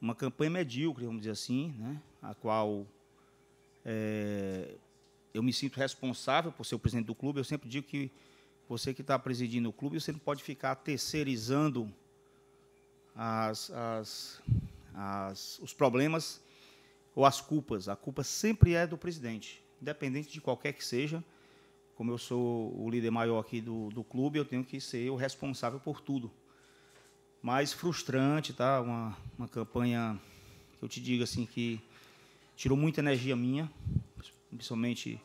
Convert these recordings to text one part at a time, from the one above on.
uma campanha medíocre, vamos dizer assim, né, a qual é, eu me sinto responsável por ser o presidente do clube. Eu sempre digo que você que está presidindo o clube, você não pode ficar terceirizando as, as, as, os problemas ou as culpas. A culpa sempre é do presidente, independente de qualquer que seja. Como eu sou o líder maior aqui do, do clube, eu tenho que ser o responsável por tudo mais frustrante, tá? Uma, uma campanha que eu te digo assim que tirou muita energia minha, principalmente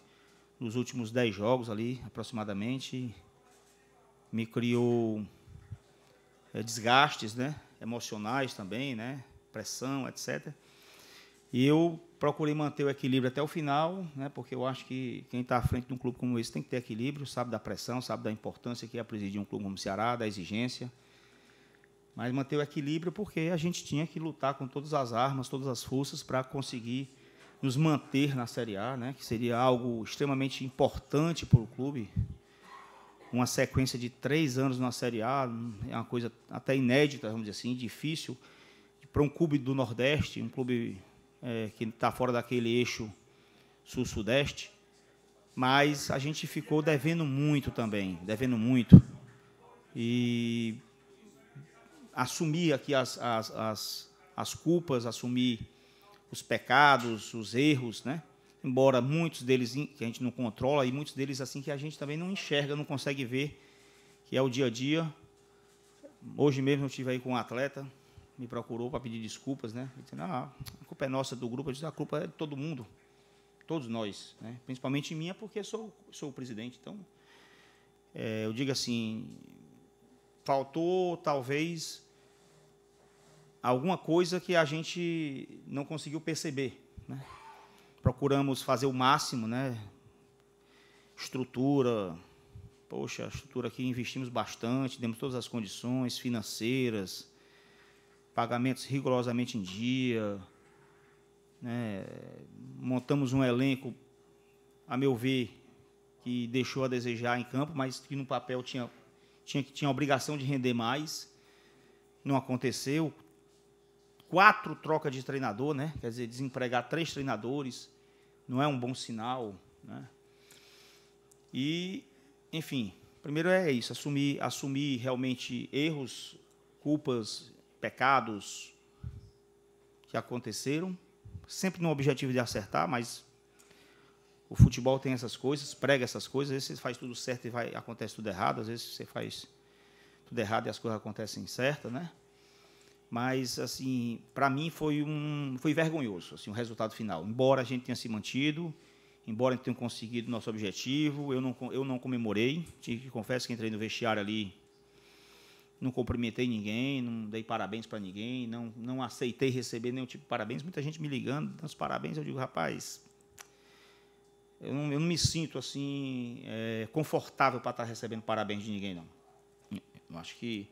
nos últimos 10 jogos ali, aproximadamente, me criou é, desgastes, né? Emocionais também, né? Pressão, etc. E eu procurei manter o equilíbrio até o final, né? Porque eu acho que quem está à frente de um clube como esse tem que ter equilíbrio, sabe da pressão, sabe da importância que é presidir um clube como o Ceará, da exigência mas manter o equilíbrio porque a gente tinha que lutar com todas as armas, todas as forças para conseguir nos manter na Série A, né, que seria algo extremamente importante para o clube. Uma sequência de três anos na Série A é uma coisa até inédita, vamos dizer assim, difícil para um clube do Nordeste, um clube é, que está fora daquele eixo sul-sudeste. Mas a gente ficou devendo muito também, devendo muito. E assumir aqui as, as, as, as culpas, assumir os pecados, os erros, né? embora muitos deles que a gente não controla e muitos deles assim que a gente também não enxerga, não consegue ver, que é o dia a dia. Hoje mesmo eu estive aí com um atleta, me procurou para pedir desculpas, né? Ele disse, ah, a culpa é nossa do grupo, eu disse, a culpa é de todo mundo, todos nós, né? principalmente minha, porque sou, sou o presidente. Então, é, eu digo assim, faltou talvez alguma coisa que a gente não conseguiu perceber. Né? Procuramos fazer o máximo, né? estrutura, poxa, a estrutura aqui investimos bastante, demos todas as condições financeiras, pagamentos rigorosamente em dia, né? montamos um elenco, a meu ver, que deixou a desejar em campo, mas que no papel tinha, tinha, tinha a obrigação de render mais. Não aconteceu, quatro trocas de treinador, né? Quer dizer, desempregar três treinadores não é um bom sinal, né? E, enfim, primeiro é isso, assumir, assumir realmente erros, culpas, pecados que aconteceram, sempre no objetivo de acertar, mas o futebol tem essas coisas, prega essas coisas, às vezes você faz tudo certo e vai, acontece tudo errado, às vezes você faz tudo errado e as coisas acontecem certas, né? mas assim, para mim foi um foi vergonhoso, assim, o resultado final. Embora a gente tenha se mantido, embora a gente tenha conseguido nosso objetivo, eu não eu não comemorei, te confesso que entrei no vestiário ali não cumprimentei ninguém, não dei parabéns para ninguém, não, não aceitei receber nenhum tipo de parabéns. Muita gente me ligando, dando os parabéns. Eu digo, rapaz, eu não, eu não me sinto assim é, confortável para estar tá recebendo parabéns de ninguém, não. Eu acho que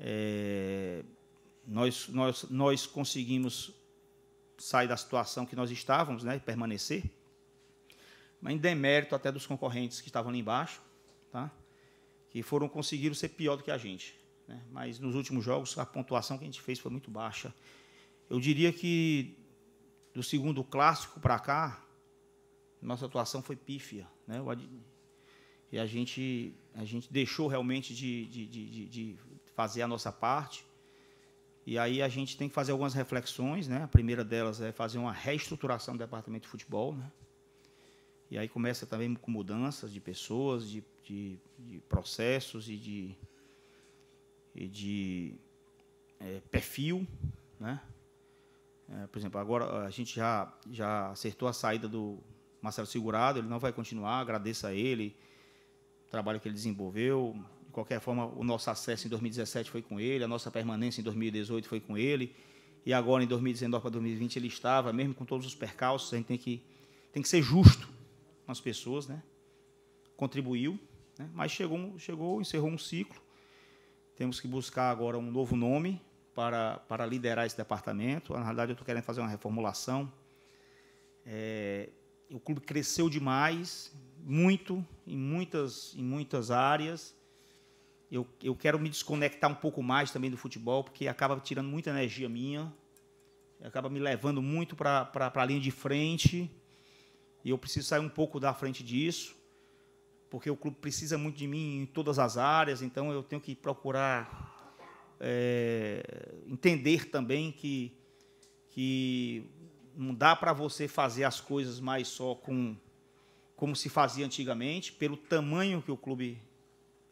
é, nós, nós, nós conseguimos sair da situação que nós estávamos né, e permanecer, mas em demérito até dos concorrentes que estavam ali embaixo, tá? que foram conseguiram ser pior do que a gente. Né? Mas nos últimos jogos, a pontuação que a gente fez foi muito baixa. Eu diria que do segundo clássico para cá, nossa atuação foi pífia. Né? E a gente, a gente deixou realmente de, de, de, de fazer a nossa parte e aí a gente tem que fazer algumas reflexões, né? A primeira delas é fazer uma reestruturação do departamento de futebol, né? E aí começa também com mudanças de pessoas, de, de, de processos e de, e de é, perfil, né? É, por exemplo, agora a gente já, já acertou a saída do Marcelo Segurado, ele não vai continuar, agradeço a ele, o trabalho que ele desenvolveu, qualquer forma, o nosso acesso em 2017 foi com ele, a nossa permanência em 2018 foi com ele, e agora em 2019 para 2020 ele estava, mesmo com todos os percalços, a gente tem que, tem que ser justo com as pessoas, né? contribuiu, né? mas chegou, chegou, encerrou um ciclo, temos que buscar agora um novo nome para, para liderar esse departamento, na realidade eu estou querendo fazer uma reformulação, é, o clube cresceu demais, muito, em muitas, em muitas áreas, eu, eu quero me desconectar um pouco mais também do futebol, porque acaba tirando muita energia minha, acaba me levando muito para a linha de frente, e eu preciso sair um pouco da frente disso, porque o clube precisa muito de mim em todas as áreas, então eu tenho que procurar é, entender também que, que não dá para você fazer as coisas mais só com como se fazia antigamente, pelo tamanho que o clube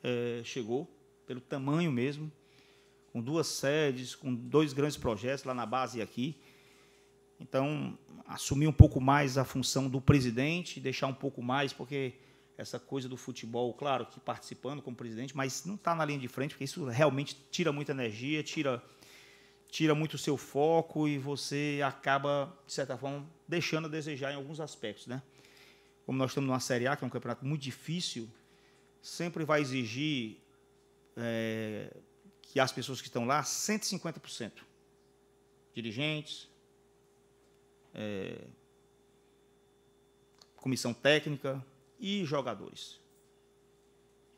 é, chegou, pelo tamanho mesmo, com duas sedes, com dois grandes projetos lá na base e aqui. Então, assumir um pouco mais a função do presidente, deixar um pouco mais, porque essa coisa do futebol, claro, que participando como presidente, mas não está na linha de frente, porque isso realmente tira muita energia, tira, tira muito o seu foco e você acaba, de certa forma, deixando a desejar em alguns aspectos. Né? Como nós estamos numa Série A, que é um campeonato muito difícil, sempre vai exigir é, que as pessoas que estão lá, 150%. Dirigentes, é, comissão técnica e jogadores.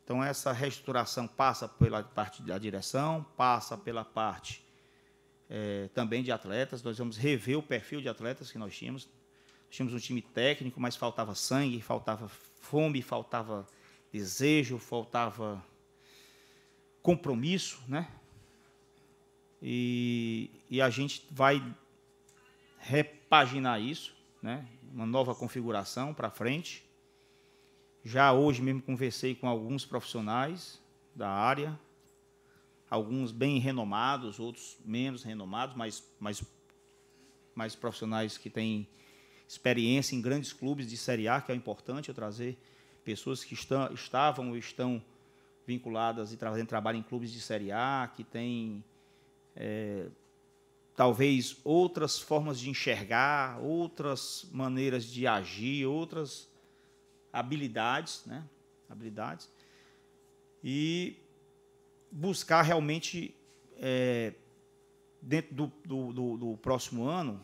Então, essa reestruturação passa pela parte da direção, passa pela parte é, também de atletas. Nós vamos rever o perfil de atletas que nós tínhamos. Nós tínhamos um time técnico, mas faltava sangue, faltava fome, faltava desejo, faltava compromisso, né? E, e a gente vai repaginar isso, né? Uma nova configuração para frente. Já hoje mesmo conversei com alguns profissionais da área, alguns bem renomados, outros menos renomados, mas, mais profissionais que têm experiência em grandes clubes de Série A, que é importante eu trazer pessoas que estão, estavam ou estão vinculadas e fazendo trabalho em clubes de Série A, que têm é, talvez outras formas de enxergar, outras maneiras de agir, outras habilidades, né? habilidades e buscar realmente é, dentro do do, do, do próximo ano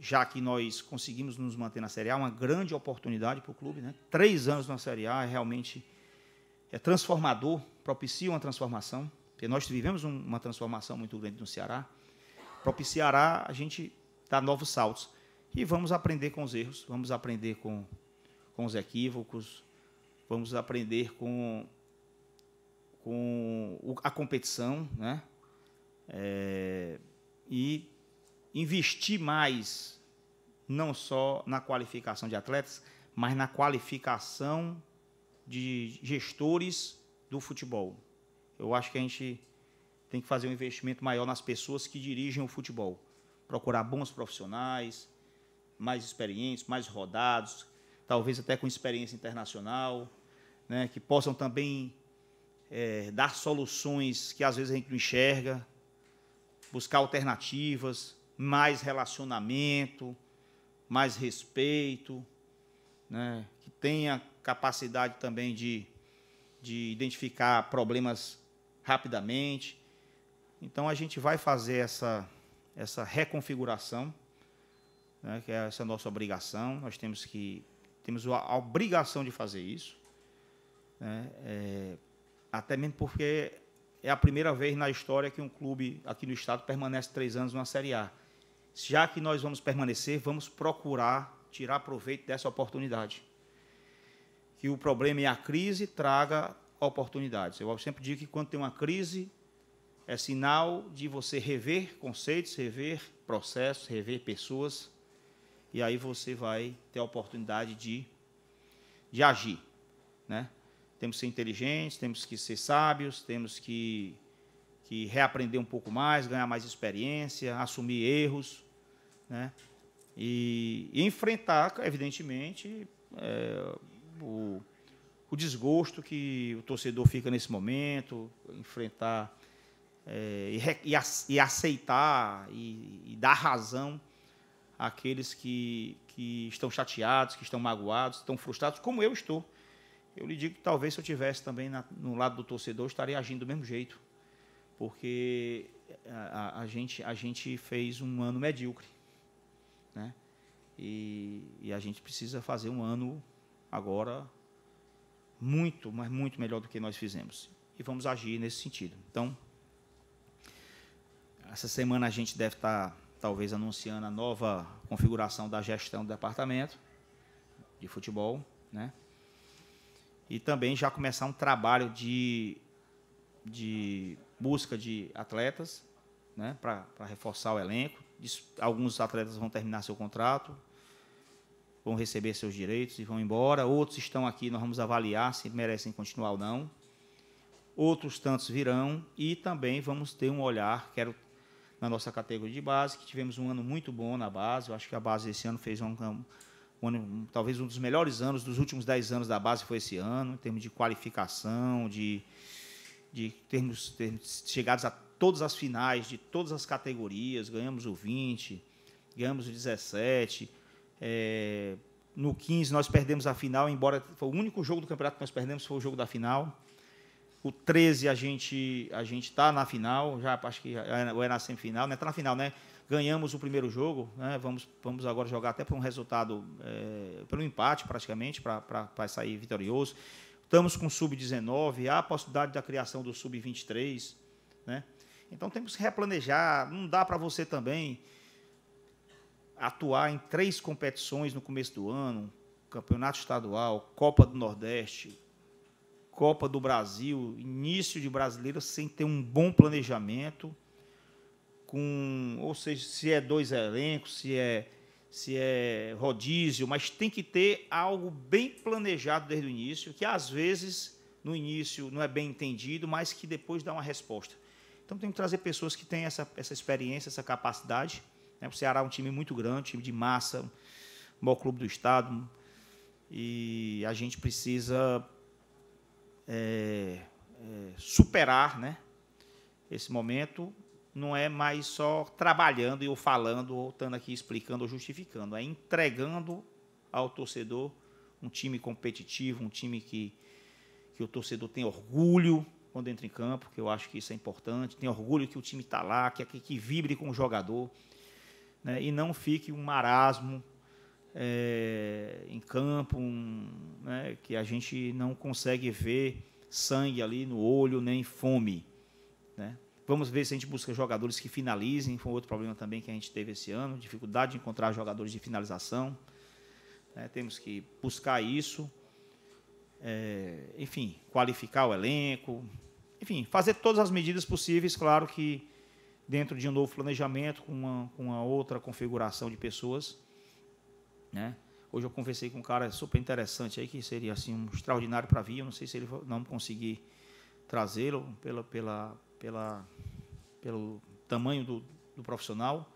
já que nós conseguimos nos manter na Série A, uma grande oportunidade para o clube. Né? Três anos na Série A é realmente é transformador, propicia uma transformação. Porque nós vivemos um, uma transformação muito grande no Ceará. Propiciará a gente dar novos saltos. E vamos aprender com os erros, vamos aprender com, com os equívocos, vamos aprender com, com a competição, né? É, e investir mais, não só na qualificação de atletas, mas na qualificação de gestores do futebol. Eu acho que a gente tem que fazer um investimento maior nas pessoas que dirigem o futebol. Procurar bons profissionais, mais experientes, mais rodados, talvez até com experiência internacional, né, que possam também é, dar soluções que às vezes a gente não enxerga, buscar alternativas, mais relacionamento, mais respeito, né? que tenha capacidade também de, de identificar problemas rapidamente. Então a gente vai fazer essa, essa reconfiguração, né? que é essa nossa obrigação. Nós temos que temos a obrigação de fazer isso, né? é, até mesmo porque é a primeira vez na história que um clube aqui no estado permanece três anos na Série A já que nós vamos permanecer, vamos procurar tirar proveito dessa oportunidade. Que o problema é a crise traga oportunidades. Eu sempre digo que quando tem uma crise, é sinal de você rever conceitos, rever processos, rever pessoas, e aí você vai ter a oportunidade de, de agir. Né? Temos que ser inteligentes, temos que ser sábios, temos que, que reaprender um pouco mais, ganhar mais experiência, assumir erros, né? E, e enfrentar, evidentemente, é, o, o, desgosto que o torcedor fica nesse momento, enfrentar é, e, e, aceitar e, e, dar razão àqueles que, que estão chateados, que estão magoados, estão frustrados, como eu estou. Eu lhe digo que talvez se eu tivesse também na, no lado do torcedor, eu estaria agindo do mesmo jeito, porque a, a, gente, a gente fez um ano medíocre. Né? E, e, a gente precisa fazer um ano agora muito, mas muito melhor do que nós fizemos. E vamos agir nesse sentido. Então, essa semana a gente deve estar, talvez, anunciando a nova configuração da gestão do departamento de futebol, né? E também já começar um trabalho de, de busca de atletas, né? Para reforçar o elenco alguns atletas vão terminar seu contrato, vão receber seus direitos e vão embora. Outros estão aqui, nós vamos avaliar se merecem continuar ou não. Outros tantos virão e também vamos ter um olhar, quero na nossa categoria de base, que tivemos um ano muito bom na base. Eu acho que a base esse ano fez um, um ano, talvez um dos melhores anos dos últimos dez anos da base foi esse ano, em termos de qualificação, de, de termos, termos chegados a todas as finais de todas as categorias, ganhamos o 20, ganhamos o 17. É, no 15 nós perdemos a final, embora foi o único jogo do campeonato que nós perdemos foi o jogo da final. O 13 a gente a gente está na final, já acho que é ou é na semifinal, né? Está na final, né? Ganhamos o primeiro jogo, né? Vamos vamos agora jogar até por um resultado é, pelo empate praticamente para sair vitorioso. Estamos com o sub-19, há a possibilidade da criação do sub-23, né? Então temos que replanejar, não dá para você também atuar em três competições no começo do ano, Campeonato Estadual, Copa do Nordeste, Copa do Brasil, início de Brasileiro sem ter um bom planejamento, com, ou seja, se é dois elencos, se é se é rodízio, mas tem que ter algo bem planejado desde o início, que às vezes no início não é bem entendido, mas que depois dá uma resposta. Então tem que trazer pessoas que têm essa, essa experiência, essa capacidade. Né? O Ceará é um time muito grande, um time de massa, um bom clube do estado. E a gente precisa é, é, superar né? esse momento. Não é mais só trabalhando e ou falando, ou estando aqui explicando ou justificando. É entregando ao torcedor um time competitivo, um time que, que o torcedor tem orgulho, quando entra em campo, que eu acho que isso é importante. Tem orgulho que o time está lá, que, que, vibre com o jogador. Né? E não fique um marasmo é, em campo, um, né? que a gente não consegue ver sangue ali no olho, nem fome. Né? Vamos ver se a gente busca jogadores que finalizem. Foi outro problema também que a gente teve esse ano, dificuldade de encontrar jogadores de finalização. É, temos que buscar isso é, enfim, qualificar o elenco, enfim, fazer todas as medidas possíveis, claro que dentro de um novo planejamento, com uma, com uma outra configuração de pessoas, né? Hoje eu conversei com um cara super interessante aí, que seria assim, um extraordinário para vir, eu não sei se ele não conseguir trazê-lo pela, pela, pela, pelo tamanho do, do profissional,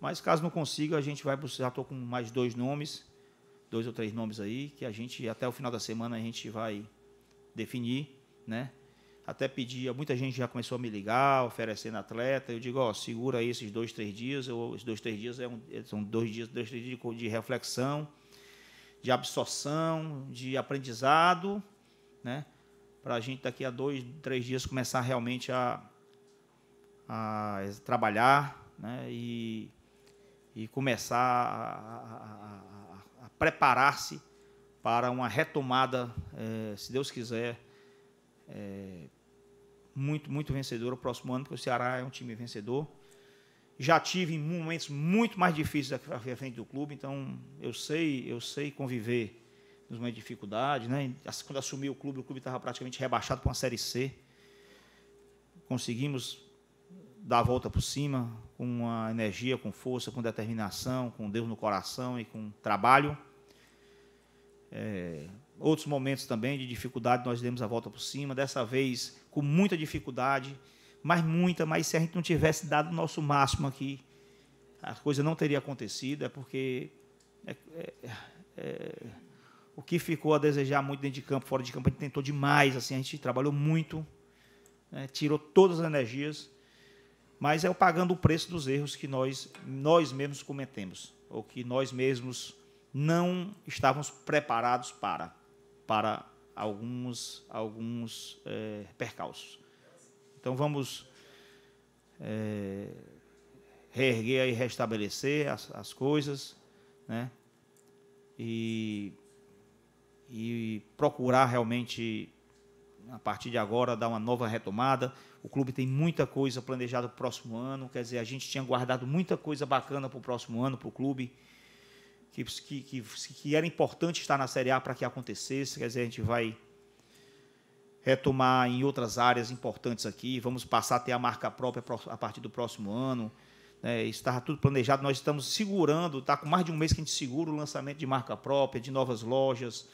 mas caso não consiga, a gente vai buscar, estou com mais dois nomes, dois ou três nomes aí que a gente até o final da semana a gente vai definir, né? Até pedir, muita gente já começou a me ligar, oferecendo atleta. Eu digo, ó, segura aí esses dois, três dias. Eu, esses dois, três dias é um, é, são dois dias, dois, três dias de, reflexão, de absorção, de aprendizado, né? Para a gente daqui a dois, três dias começar realmente a, a trabalhar, né? E, e começar a, a, a preparar-se para uma retomada, é, se Deus quiser, é, muito, muito vencedora o próximo ano, porque o Ceará é um time vencedor. Já tive momentos muito mais difíceis aqui à frente do clube, então eu sei, eu sei conviver nos momentos de dificuldade. Né? Quando assumi o clube, o clube estava praticamente rebaixado para uma Série C. Conseguimos dar a volta por cima com uma energia, com força, com determinação, com Deus no coração e com trabalho. É, outros momentos também de dificuldade, nós demos a volta por cima, dessa vez com muita dificuldade, mas muita, mas se a gente não tivesse dado o nosso máximo aqui, a coisa não teria acontecido, é porque é, é, é o que ficou a desejar muito dentro de campo, fora de campo, a gente tentou demais, assim, a gente trabalhou muito, né, tirou todas as energias, mas é o pagando o preço dos erros que nós, nós mesmos cometemos, ou que nós mesmos não estávamos preparados para, para alguns, alguns é, percalços. Então vamos é, reerguer e restabelecer as, as coisas, né? E, e procurar realmente, a partir de agora, dar uma nova retomada. O clube tem muita coisa planejada para o próximo ano, quer dizer, a gente tinha guardado muita coisa bacana para o próximo ano, para o clube que, que, que, era importante estar na Série A para que acontecesse. Quer dizer, a gente vai retomar em outras áreas importantes aqui. Vamos passar a ter a marca própria a partir do próximo ano. É, né, estava tudo planejado. Nós estamos segurando, está com mais de um mês que a gente segura o lançamento de marca própria, de novas lojas,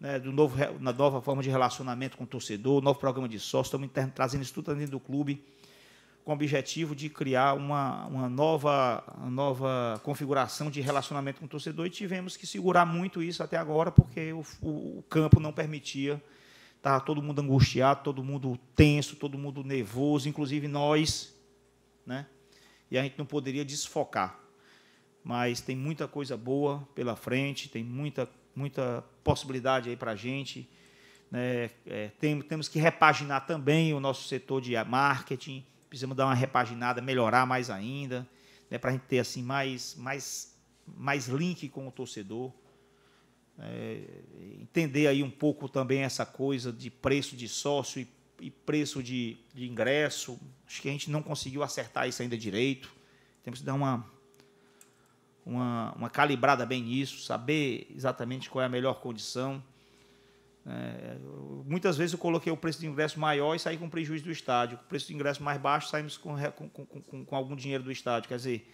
né, do novo, na nova forma de relacionamento com o torcedor, novo programa de sócio. Estamos trazendo isso tudo dentro do clube com o objetivo de criar uma, uma nova, uma nova configuração de relacionamento com o torcedor e tivemos que segurar muito isso até agora, porque o, o, o campo não permitia. Estava todo mundo angustiado, todo mundo tenso, todo mundo nervoso, inclusive nós. Né? E a gente não poderia desfocar. Mas tem muita coisa boa pela frente, tem muita, muita possibilidade aí para a gente. Né? É, tem, temos que repaginar também o nosso setor de marketing precisamos dar uma repaginada, melhorar mais ainda, né, para a gente ter assim mais, mais, mais link com o torcedor. É, entender aí um pouco também essa coisa de preço de sócio e, e preço de, de, ingresso. Acho que a gente não conseguiu acertar isso ainda direito. Temos que dar uma, uma, uma calibrada bem nisso, saber exatamente qual é a melhor condição. É, muitas vezes eu coloquei o preço de ingresso maior e saí com prejuízo do estádio. O preço de ingresso mais baixo saímos com, com, com, com, algum dinheiro do estádio. Quer dizer,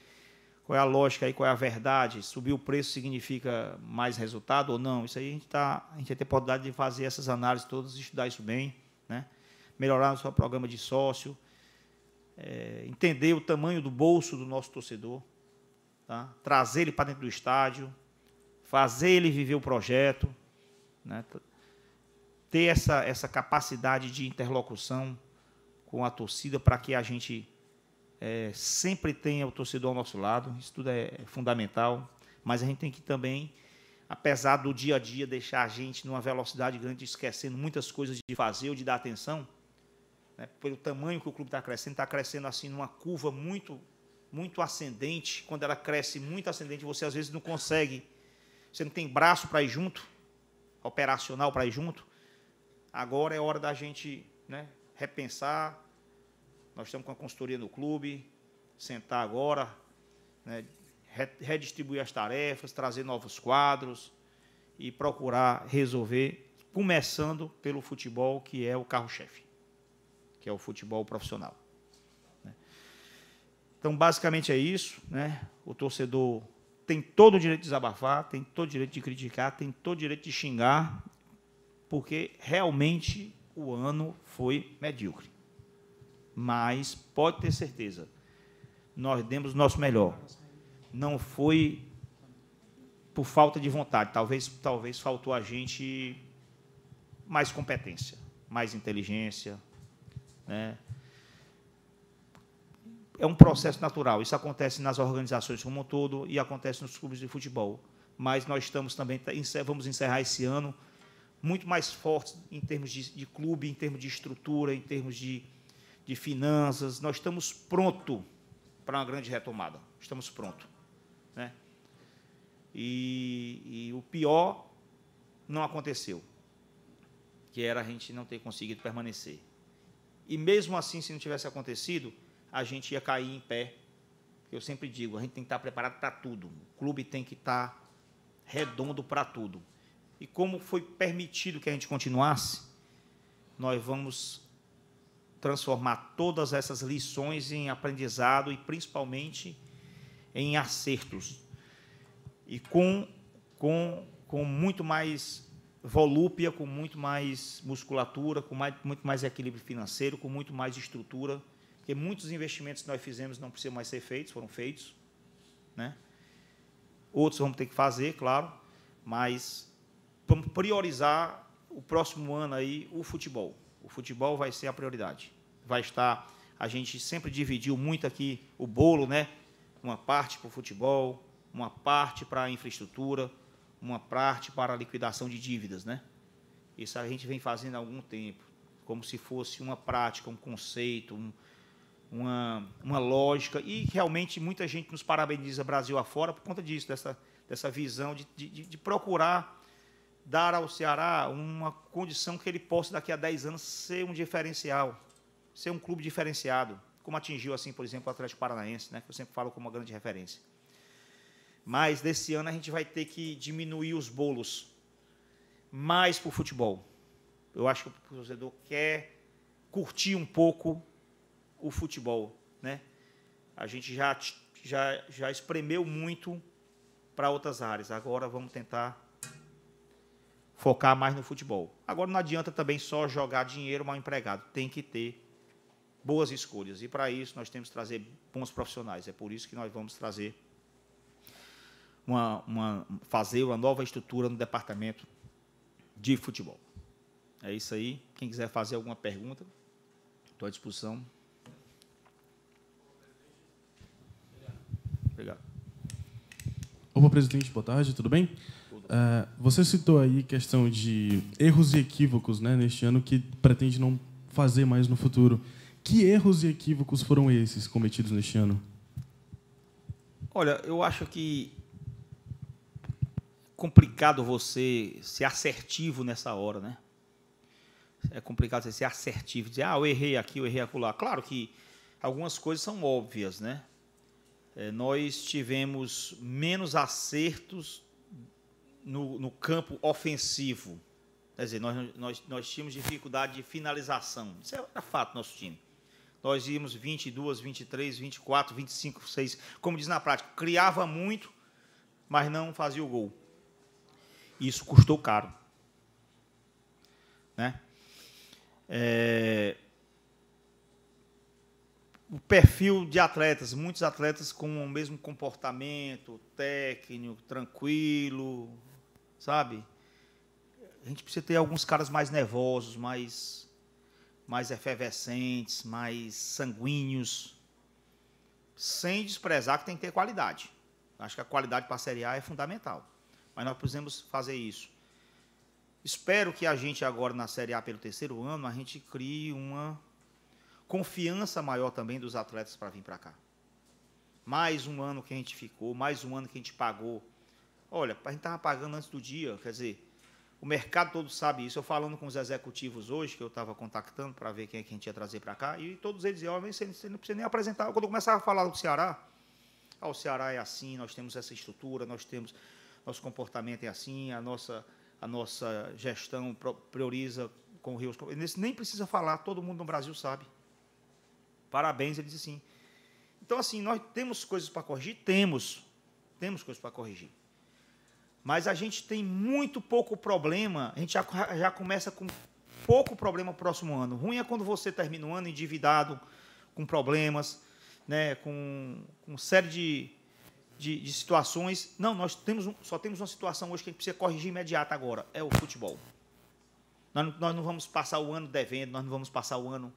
qual é a lógica aí, qual é a verdade? Subir o preço significa mais resultado ou não? Isso aí a gente, tá, a gente vai ter oportunidade de fazer essas análises todas, estudar isso bem, né? melhorar o seu programa de sócio, é, entender o tamanho do bolso do nosso torcedor, tá? trazer ele para dentro do estádio, fazer ele viver o projeto. Né? ter essa, essa capacidade de interlocução com a torcida para que a gente é, sempre tenha o torcedor ao nosso lado. Isso tudo é, é fundamental. Mas a gente tem que também, apesar do dia a dia deixar a gente numa velocidade grande, esquecendo muitas coisas de fazer ou de dar atenção, né, pelo tamanho que o clube está crescendo, está crescendo assim numa curva muito muito ascendente. Quando ela cresce muito ascendente, você às vezes não consegue, você não tem braço para ir junto, operacional para ir junto. Agora é hora da gente né, repensar. Nós estamos com a consultoria no clube, sentar agora, né, redistribuir as tarefas, trazer novos quadros e procurar resolver, começando pelo futebol, que é o carro-chefe, que é o futebol profissional. Né. Então, basicamente é isso. Né? O torcedor tem todo o direito de desabafar, tem todo o direito de criticar, tem todo o direito de xingar porque realmente o ano foi medíocre. Mas pode ter certeza, nós demos o nosso melhor. Não foi por falta de vontade, talvez talvez faltou a gente mais competência, mais inteligência, né? É um processo natural. Isso acontece nas organizações como um todo e acontece nos clubes de futebol. Mas nós estamos também vamos encerrar esse ano muito mais fortes em termos de, de clube, em termos de estrutura, em termos de, de finanças. Nós estamos pronto para uma grande retomada. Estamos pronto, né? E, e o pior não aconteceu, que era a gente não ter conseguido permanecer. E mesmo assim, se não tivesse acontecido, a gente ia cair em pé. Eu sempre digo, a gente tem que estar preparado para tudo. O clube tem que estar redondo para tudo e como foi permitido que a gente continuasse, nós vamos transformar todas essas lições em aprendizado e principalmente em acertos. E com, com, com muito mais volúpia, com muito mais musculatura, com mais, muito mais equilíbrio financeiro, com muito mais estrutura, porque muitos investimentos que nós fizemos não precisam mais ser feitos, foram feitos. Né? Outros vamos ter que fazer, claro, mas vamos priorizar o próximo ano aí o futebol. O futebol vai ser a prioridade. Vai estar, a gente sempre dividiu muito aqui o bolo, né? Uma parte para o futebol, uma parte para a infraestrutura, uma parte para a liquidação de dívidas, né? Isso a gente vem fazendo há algum tempo, como se fosse uma prática, um conceito, um, uma, uma lógica, e realmente muita gente nos parabeniza Brasil afora por conta disso, dessa, dessa visão de, de, de procurar dar ao Ceará uma condição que ele possa, daqui a 10 anos, ser um diferencial, ser um clube diferenciado, como atingiu, assim, por exemplo, o Atlético Paranaense, né, que eu sempre falo como uma grande referência. Mas, desse ano, a gente vai ter que diminuir os bolos mais para o futebol. Eu acho que o torcedor quer curtir um pouco o futebol. Né? A gente já, já, já espremeu muito para outras áreas. Agora vamos tentar focar mais no futebol. Agora não adianta também só jogar dinheiro mal empregado, tem que ter boas escolhas. E para isso nós temos que trazer bons profissionais. É por isso que nós vamos trazer uma, uma fazer uma nova estrutura no departamento de futebol. É isso aí. Quem quiser fazer alguma pergunta, estou à disposição. Obrigado. Opa, presidente, boa tarde, tudo bem? É, você citou aí questão de erros e equívocos né, neste ano que pretende não fazer mais no futuro. Que erros e equívocos foram esses cometidos neste ano? Olha, eu acho que complicado você ser assertivo nessa hora, né? É complicado você ser assertivo, dizer, ah, eu errei aqui, eu errei acolá. Claro que algumas coisas são óbvias, né? É, nós tivemos menos acertos no, no campo ofensivo. Quer dizer, nós, nós, nós tínhamos dificuldade de finalização. Isso é, era fato, nosso time. Nós íamos 22, 23, 24, 25, 6. Como diz na prática, criava muito, mas não fazia o gol. Isso custou caro. Né? É... O perfil de atletas, muitos atletas com o mesmo comportamento técnico, tranquilo, sabe? A gente precisa ter alguns caras mais nervosos, mais, mais efervescentes, mais sanguíneos, sem desprezar que tem que ter qualidade. Acho que a qualidade para a Série A é fundamental. Mas nós precisamos fazer isso. Espero que a gente agora na Série A pelo terceiro ano, a gente crie uma confiança maior também dos atletas para vir para cá. Mais um ano que a gente ficou, mais um ano que a gente pagou Olha, a gente estava pagando antes do dia, quer dizer, o mercado todo sabe isso. Eu falando com os executivos hoje, que eu estava contactando para ver quem é que a gente ia trazer para cá, e todos eles diziam, oh, você, você não precisa nem apresentar. Quando eu começava a falar do Ceará, ah, o Ceará é assim, nós temos essa estrutura, nós temos, nosso comportamento é assim, a nossa, a nossa gestão prioriza com o Rio. nem precisa falar, todo mundo no Brasil sabe. Parabéns, ele disse sim. Então, assim, nós temos coisas para corrigir? Temos. Temos coisas para corrigir mas a gente tem muito pouco problema, a gente já, já começa com pouco problema o próximo ano. Ruim é quando você termina o ano endividado, com problemas, né, com, com série de, de, de, situações. Não, nós temos um, só temos uma situação hoje que a gente precisa corrigir imediata agora, é o futebol. Nós não, nós não vamos passar o ano devendo, nós não vamos passar o ano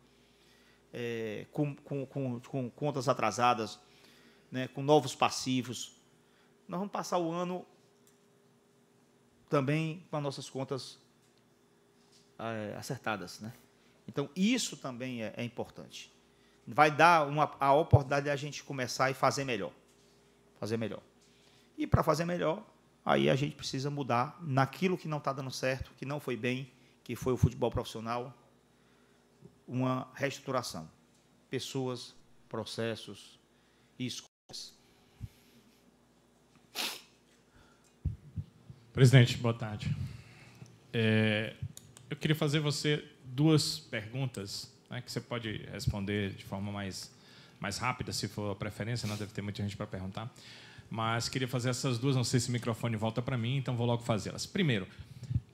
é, com, com, com, com contas atrasadas, né, com novos passivos. Nós vamos passar o ano também com as nossas contas é, acertadas. Né? Então, isso também é, é importante. Vai dar uma, a oportunidade de a gente começar e fazer melhor. Fazer melhor. E para fazer melhor, aí a gente precisa mudar naquilo que não está dando certo, que não foi bem, que foi o futebol profissional, uma reestruturação. Pessoas, processos e escolhas. Presidente, boa tarde. É, eu queria fazer você duas perguntas né, que você pode responder de forma mais, mais rápida, se for a preferência, não deve ter muita gente para perguntar. Mas queria fazer essas duas, não sei se o microfone volta para mim, então vou logo fazê-las. Primeiro,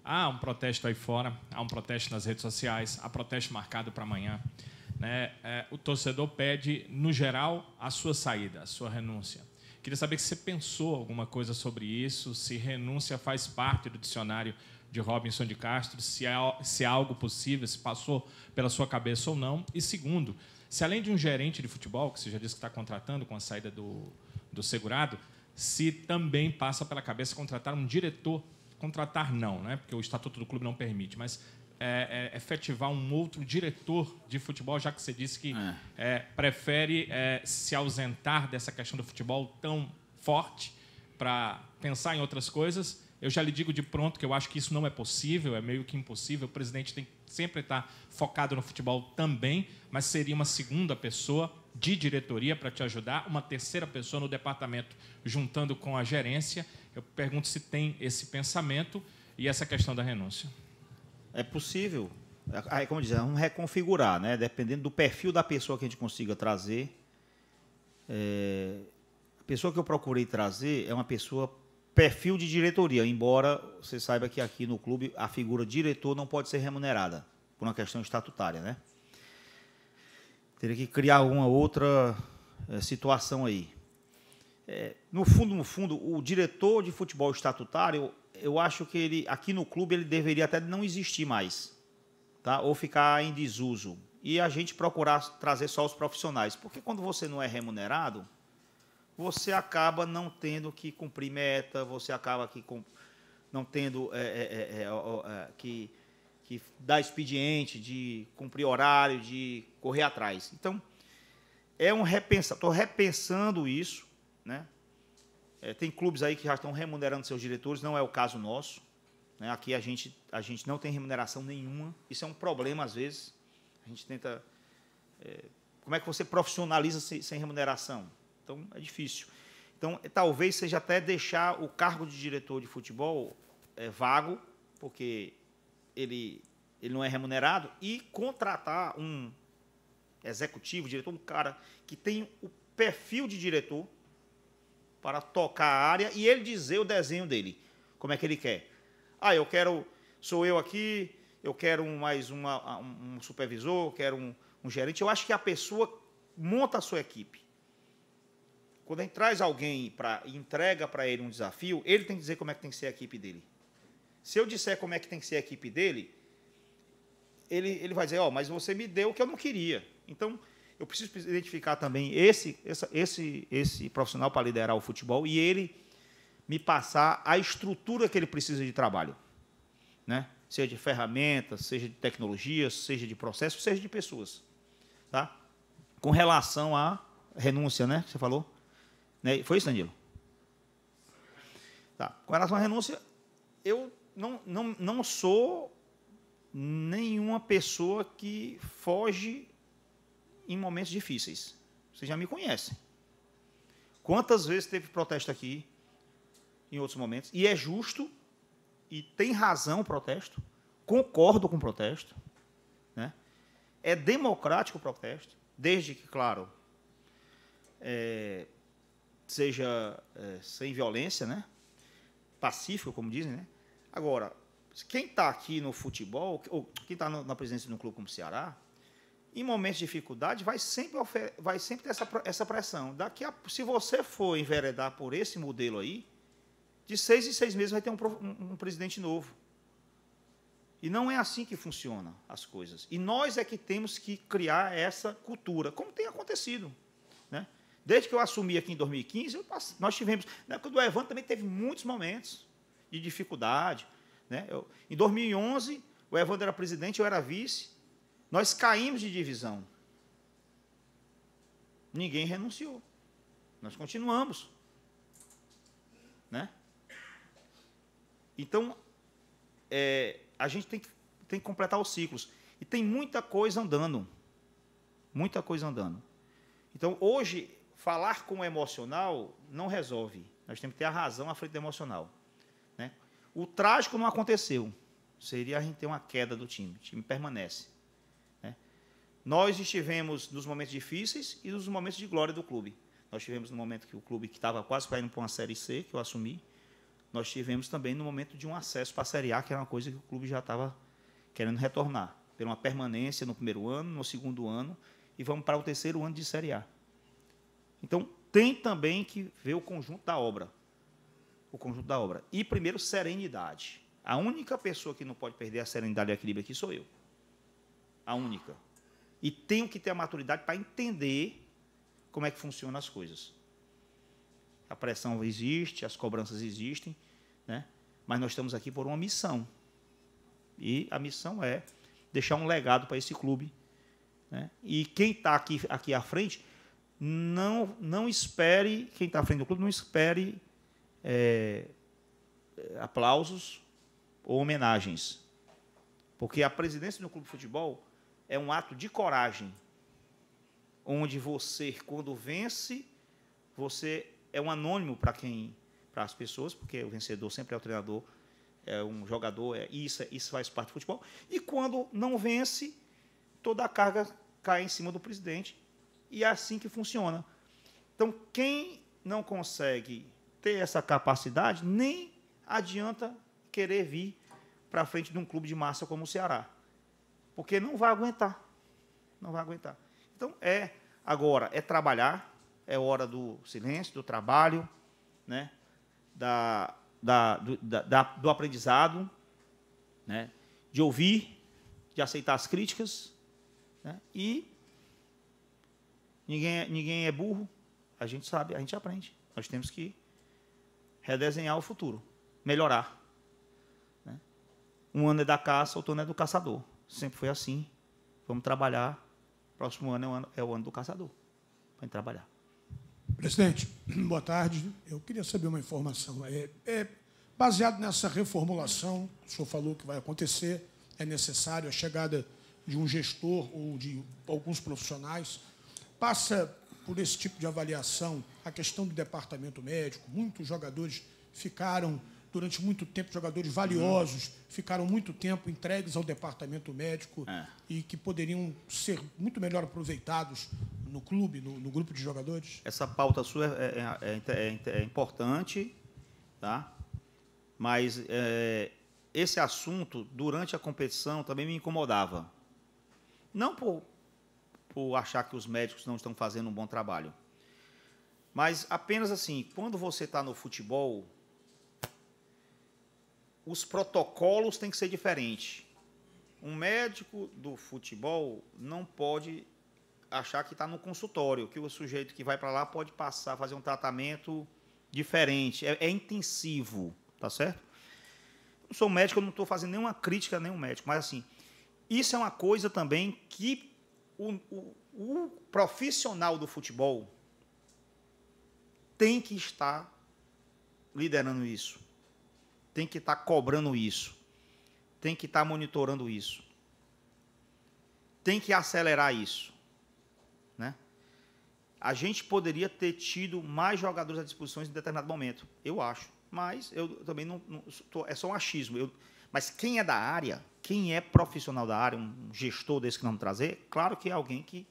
há um protesto aí fora, há um protesto nas redes sociais, há protesto marcado para amanhã. Né? É, o torcedor pede, no geral, a sua saída, a sua renúncia. Queria saber se você pensou alguma coisa sobre isso, se renúncia faz parte do dicionário de Robinson de Castro, se é, se é algo possível, se passou pela sua cabeça ou não. E segundo, se além de um gerente de futebol, que você já disse que está contratando com a saída do, do segurado, se também passa pela cabeça contratar um diretor. Contratar não, né? porque o estatuto do clube não permite, mas é, é, efetivar um outro diretor de futebol, já que você disse que é. é prefere é, se ausentar dessa questão do futebol tão forte para pensar em outras coisas. Eu já lhe digo de pronto que eu acho que isso não é possível, é meio que impossível. O presidente tem que sempre estar focado no futebol também, mas seria uma segunda pessoa de diretoria para te ajudar, uma terceira pessoa no departamento juntando com a gerência. Eu pergunto se tem esse pensamento e essa questão da renúncia. É possível. É, é como dizer, vamos é reconfigurar, né? Dependendo do perfil da pessoa que a gente consiga trazer. É, a pessoa que eu procurei trazer é uma pessoa perfil de diretoria, embora você saiba que aqui no clube a figura diretor não pode ser remunerada por uma questão estatutária, né? Teria que criar alguma outra é, situação aí. É, no fundo, no fundo, o diretor de futebol estatutário eu acho que ele aqui no clube ele deveria até não existir mais, tá? Ou ficar em desuso e a gente procurar trazer só os profissionais, porque quando você não é remunerado, você acaba não tendo que cumprir meta, você acaba que não tendo é, é, é, que que dar expediente, de cumprir horário, de correr atrás. Então é um repensar, estou repensando isso, né? É, tem clubes aí que já estão remunerando seus diretores, não é o caso nosso. Né? Aqui a gente, a gente não tem remuneração nenhuma. Isso é um problema, às vezes. A gente tenta. É, como é que você profissionaliza sem, sem remuneração? Então, é difícil. Então, é, talvez seja até deixar o cargo de diretor de futebol é, vago, porque ele, ele não é remunerado, e contratar um executivo, diretor, um cara que tem o perfil de diretor, para tocar a área e ele dizer o desenho dele, como é que ele quer. Ah, eu quero, sou eu aqui, eu quero mais uma, um supervisor, eu quero um, um gerente. Eu acho que a pessoa monta a sua equipe. Quando a gente traz alguém para entrega para ele um desafio, ele tem que dizer como é que tem que ser a equipe dele. Se eu disser como é que tem que ser a equipe dele, ele, ele vai dizer, ó, oh, mas você me deu o que eu não queria. Então, eu preciso identificar também esse, essa, esse, esse profissional para liderar o futebol e ele me passar a estrutura que ele precisa de trabalho. Né? Seja de ferramentas, seja de tecnologias, seja de processos, seja de pessoas. Tá? Com relação à renúncia, né? Que você falou. Né? Foi isso, Danilo? Tá. Com relação à renúncia, eu não, não, não sou nenhuma pessoa que foge em momentos difíceis. Vocês já me conhecem. Quantas vezes teve protesto aqui, em outros momentos, e é justo, e tem razão o protesto, concordo com o protesto, né? é democrático o protesto, desde que, claro, é, seja é, sem violência, né? pacífico, como dizem. Né? Agora, quem está aqui no futebol, ou quem está na presidência de um clube como o Ceará, em momentos de dificuldade, vai sempre, vai sempre ter essa, essa pressão. Daqui a, se você for enveredar por esse modelo aí, de seis em seis meses vai ter um, um, um presidente novo. E não é assim que funcionam as coisas. E nós é que temos que criar essa cultura, como tem acontecido. Né? Desde que eu assumi aqui em 2015, nós tivemos. Na época do Evan também teve muitos momentos de dificuldade. Né? Eu, em 2011, o Evandro era presidente, eu era vice. Nós caímos de divisão. Ninguém renunciou. Nós continuamos. Né? Então, é, a gente tem que, tem que completar os ciclos. E tem muita coisa andando. Muita coisa andando. Então, hoje, falar com o emocional não resolve. Nós temos que ter a razão à frente do emocional. Né? O trágico não aconteceu. Seria a gente ter uma queda do time. O time permanece. Nós estivemos nos momentos difíceis e nos momentos de glória do clube. Nós estivemos no momento que o clube que estava quase caindo para uma Série C, que eu assumi, nós tivemos também no momento de um acesso para a Série A, que era uma coisa que o clube já estava querendo retornar, pela uma permanência no primeiro ano, no segundo ano, e vamos para o terceiro ano de Série A. Então, tem também que ver o conjunto da obra. O conjunto da obra. E, primeiro, serenidade. A única pessoa que não pode perder a serenidade e o equilíbrio aqui sou eu. A única e tenho que ter a maturidade para entender como é que funcionam as coisas. A pressão existe, as cobranças existem, né? mas nós estamos aqui por uma missão. E a missão é deixar um legado para esse clube. Né? E quem está aqui, aqui à frente, não, não espere, quem está à frente do clube, não espere é, aplausos ou homenagens. Porque a presidência do clube de futebol é um ato de coragem, onde você, quando vence, você é um anônimo para quem, para as pessoas, porque o vencedor sempre é o treinador, é um jogador, é isso, é, isso faz parte do futebol. E quando não vence, toda a carga cai em cima do presidente e é assim que funciona. Então, quem não consegue ter essa capacidade, nem adianta querer vir para frente de um clube de massa como o Ceará porque não vai aguentar. Não vai aguentar. Então, é agora, é trabalhar, é hora do silêncio, do trabalho, né? da, da, do, da, do aprendizado, né? de ouvir, de aceitar as críticas. Né? E ninguém, é, ninguém é burro, a gente sabe, a gente aprende. Nós temos que redesenhar o futuro, melhorar. Né? Um ano é da caça, outro ano é do caçador sempre foi assim. Vamos trabalhar. Próximo ano é o ano, é o ano do caçador. Vamos trabalhar. Presidente, boa tarde. Eu queria saber uma informação. É, é, baseado nessa reformulação, o senhor falou que vai acontecer, é necessário a chegada de um gestor ou de alguns profissionais. Passa por esse tipo de avaliação a questão do departamento médico. Muitos jogadores ficaram durante muito tempo jogadores valiosos, ficaram muito tempo entregues ao departamento médico é. e que poderiam ser muito melhor aproveitados no clube, no, no grupo de jogadores? Essa pauta sua é, é, é importante, tá? mas esse assunto, durante a competição, também me incomodava. Não por, por achar que os médicos não estão fazendo um bom trabalho, mas apenas assim, quando você está no futebol, os protocolos têm que ser diferentes. Um médico do futebol não pode achar que está no consultório, que o sujeito que vai para lá pode passar, fazer um tratamento diferente. É, é intensivo, tá certo? Não sou médico, eu não estou fazendo nenhuma crítica a nenhum médico, mas assim, isso é uma coisa também que o, o, o profissional do futebol tem que estar liderando isso tem que estar tá cobrando isso, tem que estar tá monitorando isso, tem que acelerar isso. Né? A gente poderia ter tido mais jogadores à disposição em determinado momento, eu acho. Mas eu também não. não tô, é só um achismo. Eu, mas quem é da área, quem é profissional da área, um gestor desse que não trazer, claro que é alguém que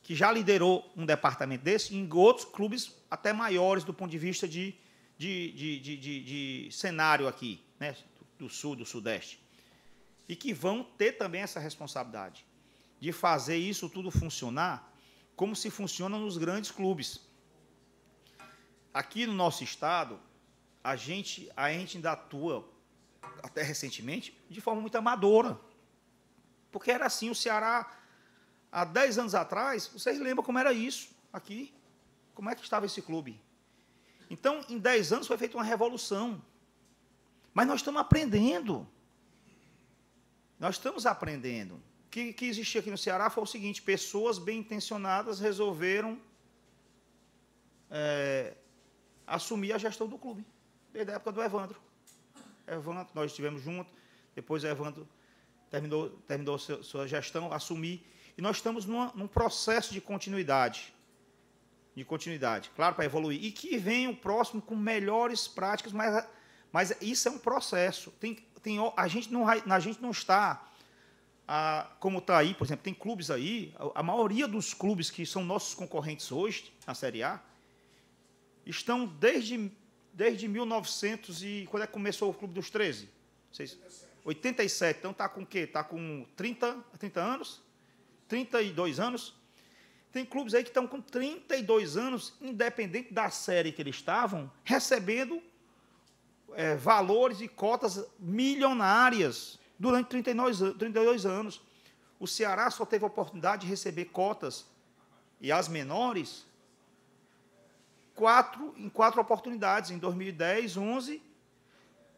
que já liderou um departamento desse em outros clubes até maiores do ponto de vista de de, de, de, de cenário aqui, né, do sul, do sudeste, e que vão ter também essa responsabilidade de fazer isso tudo funcionar como se funciona nos grandes clubes. Aqui no nosso estado, a gente, a gente ainda atua, até recentemente, de forma muito amadora. Porque era assim, o Ceará, há 10 anos atrás, vocês lembram como era isso aqui? Como é que estava esse clube? Então, em 10 anos foi feita uma revolução. Mas nós estamos aprendendo. Nós estamos aprendendo. O que, que existia aqui no Ceará foi o seguinte: pessoas bem intencionadas resolveram é, assumir a gestão do clube, desde a época do Evandro. Evandro, nós estivemos juntos, depois Evandro terminou, terminou sua gestão, assumir, E nós estamos numa, num processo de continuidade de continuidade, claro, para evoluir. E que venha o próximo com melhores práticas, mas, mas isso é um processo. Tem, tem, a, gente não, a gente não está, a, ah, como está aí, por exemplo, tem clubes aí, a, a maioria dos clubes que são nossos concorrentes hoje, na Série A, estão desde, desde 1900 e... Quando é que começou o Clube dos 13? 87. 87. Então, está com o quê? Está com 30, 30 anos? 32 anos? Tem clubes aí que estão com 32 anos, independente da série que eles estavam, recebendo é, valores e cotas milionárias durante 39, 32 anos. O Ceará só teve a oportunidade de receber cotas, e as menores, quatro, em quatro oportunidades, em 2010, 11,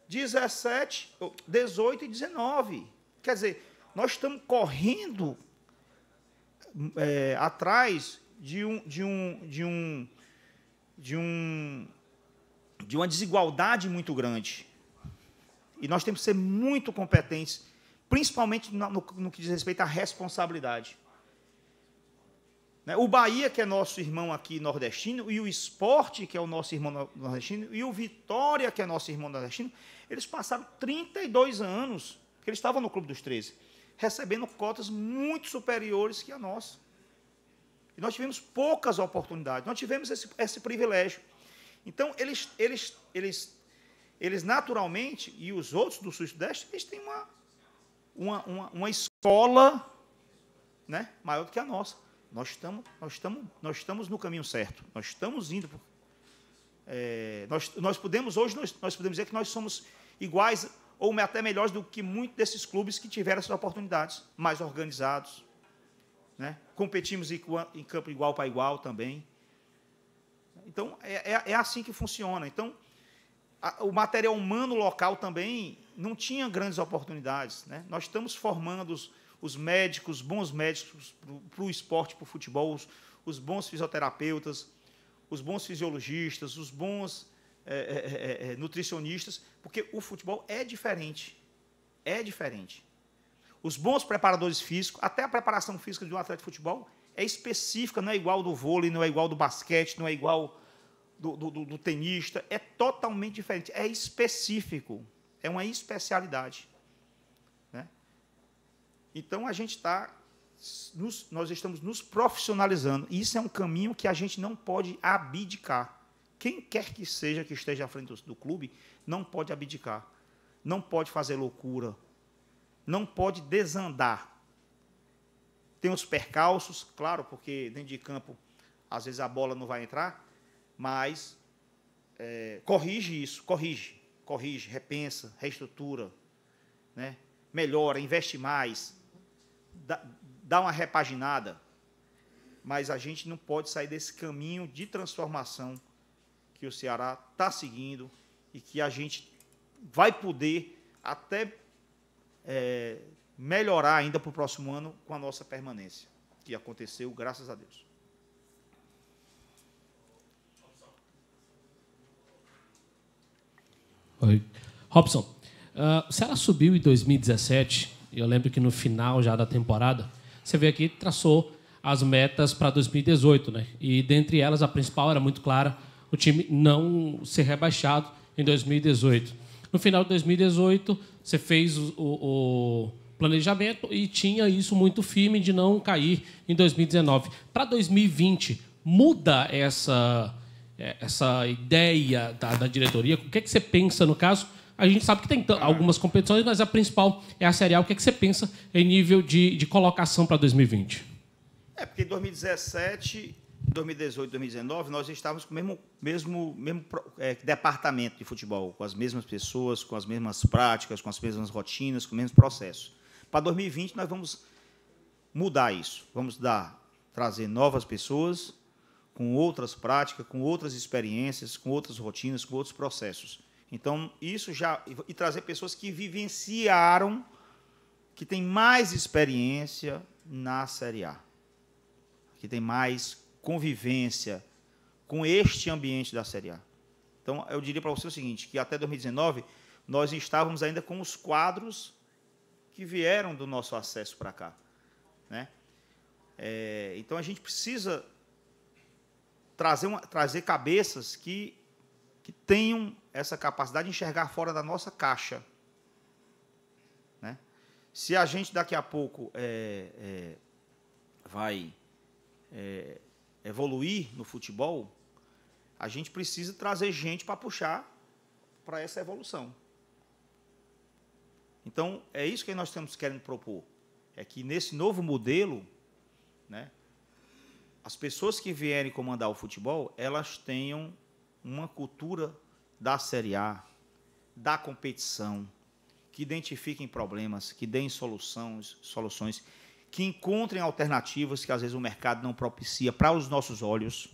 17, 18 e 19. Quer dizer, nós estamos correndo é, atrás de um, de um, de um, de um, de uma desigualdade muito grande. E nós temos que ser muito competentes, principalmente no, no, no que diz respeito à responsabilidade. Né, o Bahia, que é nosso irmão aqui nordestino, e o Esporte, que é o nosso irmão nordestino, e o Vitória, que é nosso irmão nordestino, eles passaram 32 anos, que eles estavam no Clube dos 13 recebendo cotas muito superiores que a nossa. E nós tivemos poucas oportunidades, nós tivemos esse, esse privilégio. Então, eles, eles, eles, eles naturalmente, e os outros do Sul Sudeste, eles têm uma, uma, uma, uma escola né, maior do que a nossa. Nós estamos, nós, estamos, nós estamos no caminho certo, nós estamos indo. É, nós, nós podemos, hoje, nós, nós podemos dizer que nós somos iguais ou até melhores do que muitos desses clubes que tiveram essas oportunidades, mais organizados. Né? Competimos em campo igual para igual também. Então, é, é, é assim que funciona. Então, a, o material humano local também não tinha grandes oportunidades. Né? Nós estamos formando os, os médicos, bons médicos para o esporte, para o futebol, os, os bons fisioterapeutas, os bons fisiologistas, os bons é é, é, é, é, nutricionistas, porque o futebol é diferente. É diferente. Os bons preparadores físicos, até a preparação física de um atleta de futebol é específica, não é igual do vôlei, não é igual do basquete, não é igual do, do, do, do tenista. É totalmente diferente. É específico. É uma especialidade. Né? Então a gente está. nós estamos nos profissionalizando. E isso é um caminho que a gente não pode abdicar quem quer que seja que esteja à frente do, clube, não pode abdicar, não pode fazer loucura, não pode desandar. Tem os percalços, claro, porque dentro de campo às vezes a bola não vai entrar, mas é, corrige isso, corrige, corrige, repensa, reestrutura, né? melhora, investe mais, dá, dá uma repaginada. Mas a gente não pode sair desse caminho de transformação que o Ceará está seguindo e que a gente vai poder até é, melhorar ainda para o próximo ano com a nossa permanência, que aconteceu, graças a Deus. Oi. Robson, uh, o Ceará subiu em 2017, e eu lembro que no final já da temporada, você veio aqui e traçou as metas para 2018, né? E dentre elas, a principal era muito clara, o time não ser rebaixado em 2018. No final de 2018, você fez o, o planejamento e tinha isso muito firme de não cair em 2019. Para 2020, muda essa, é, essa ideia da, da diretoria? O que, é que você pensa no caso? A gente sabe que tem algumas competições, mas a principal é a serial O que, é que você pensa em nível de, de colocação para 2020? É, porque em 2017 2018, 2019, nós estávamos com o mesmo, mesmo, mesmo é, departamento de futebol, com as mesmas pessoas, com as mesmas práticas, com as mesmas rotinas, com o mesmo processo. Para 2020, nós vamos mudar isso. Vamos dar, trazer novas pessoas com outras práticas, com outras experiências, com outras rotinas, com outros processos. Então, isso já. E trazer pessoas que vivenciaram, que têm mais experiência na Série A, que têm mais convivência com este ambiente da Série A. Então, eu diria para você o seguinte, que até 2019 nós estávamos ainda com os quadros que vieram do nosso acesso para cá, né? É, então a gente precisa trazer, uma, trazer cabeças que, que tenham essa capacidade de enxergar fora da nossa caixa. Né? Se a gente daqui a pouco é, é, vai é, evoluir no futebol, a gente precisa trazer gente para puxar para essa evolução. Então, é isso que nós estamos querendo propor. É que nesse novo modelo, né, as pessoas que vierem comandar o futebol, elas tenham uma cultura da Série A, da competição, que identifiquem problemas, que deem soluções, soluções que encontrem alternativas que às vezes o mercado não propicia para os nossos olhos,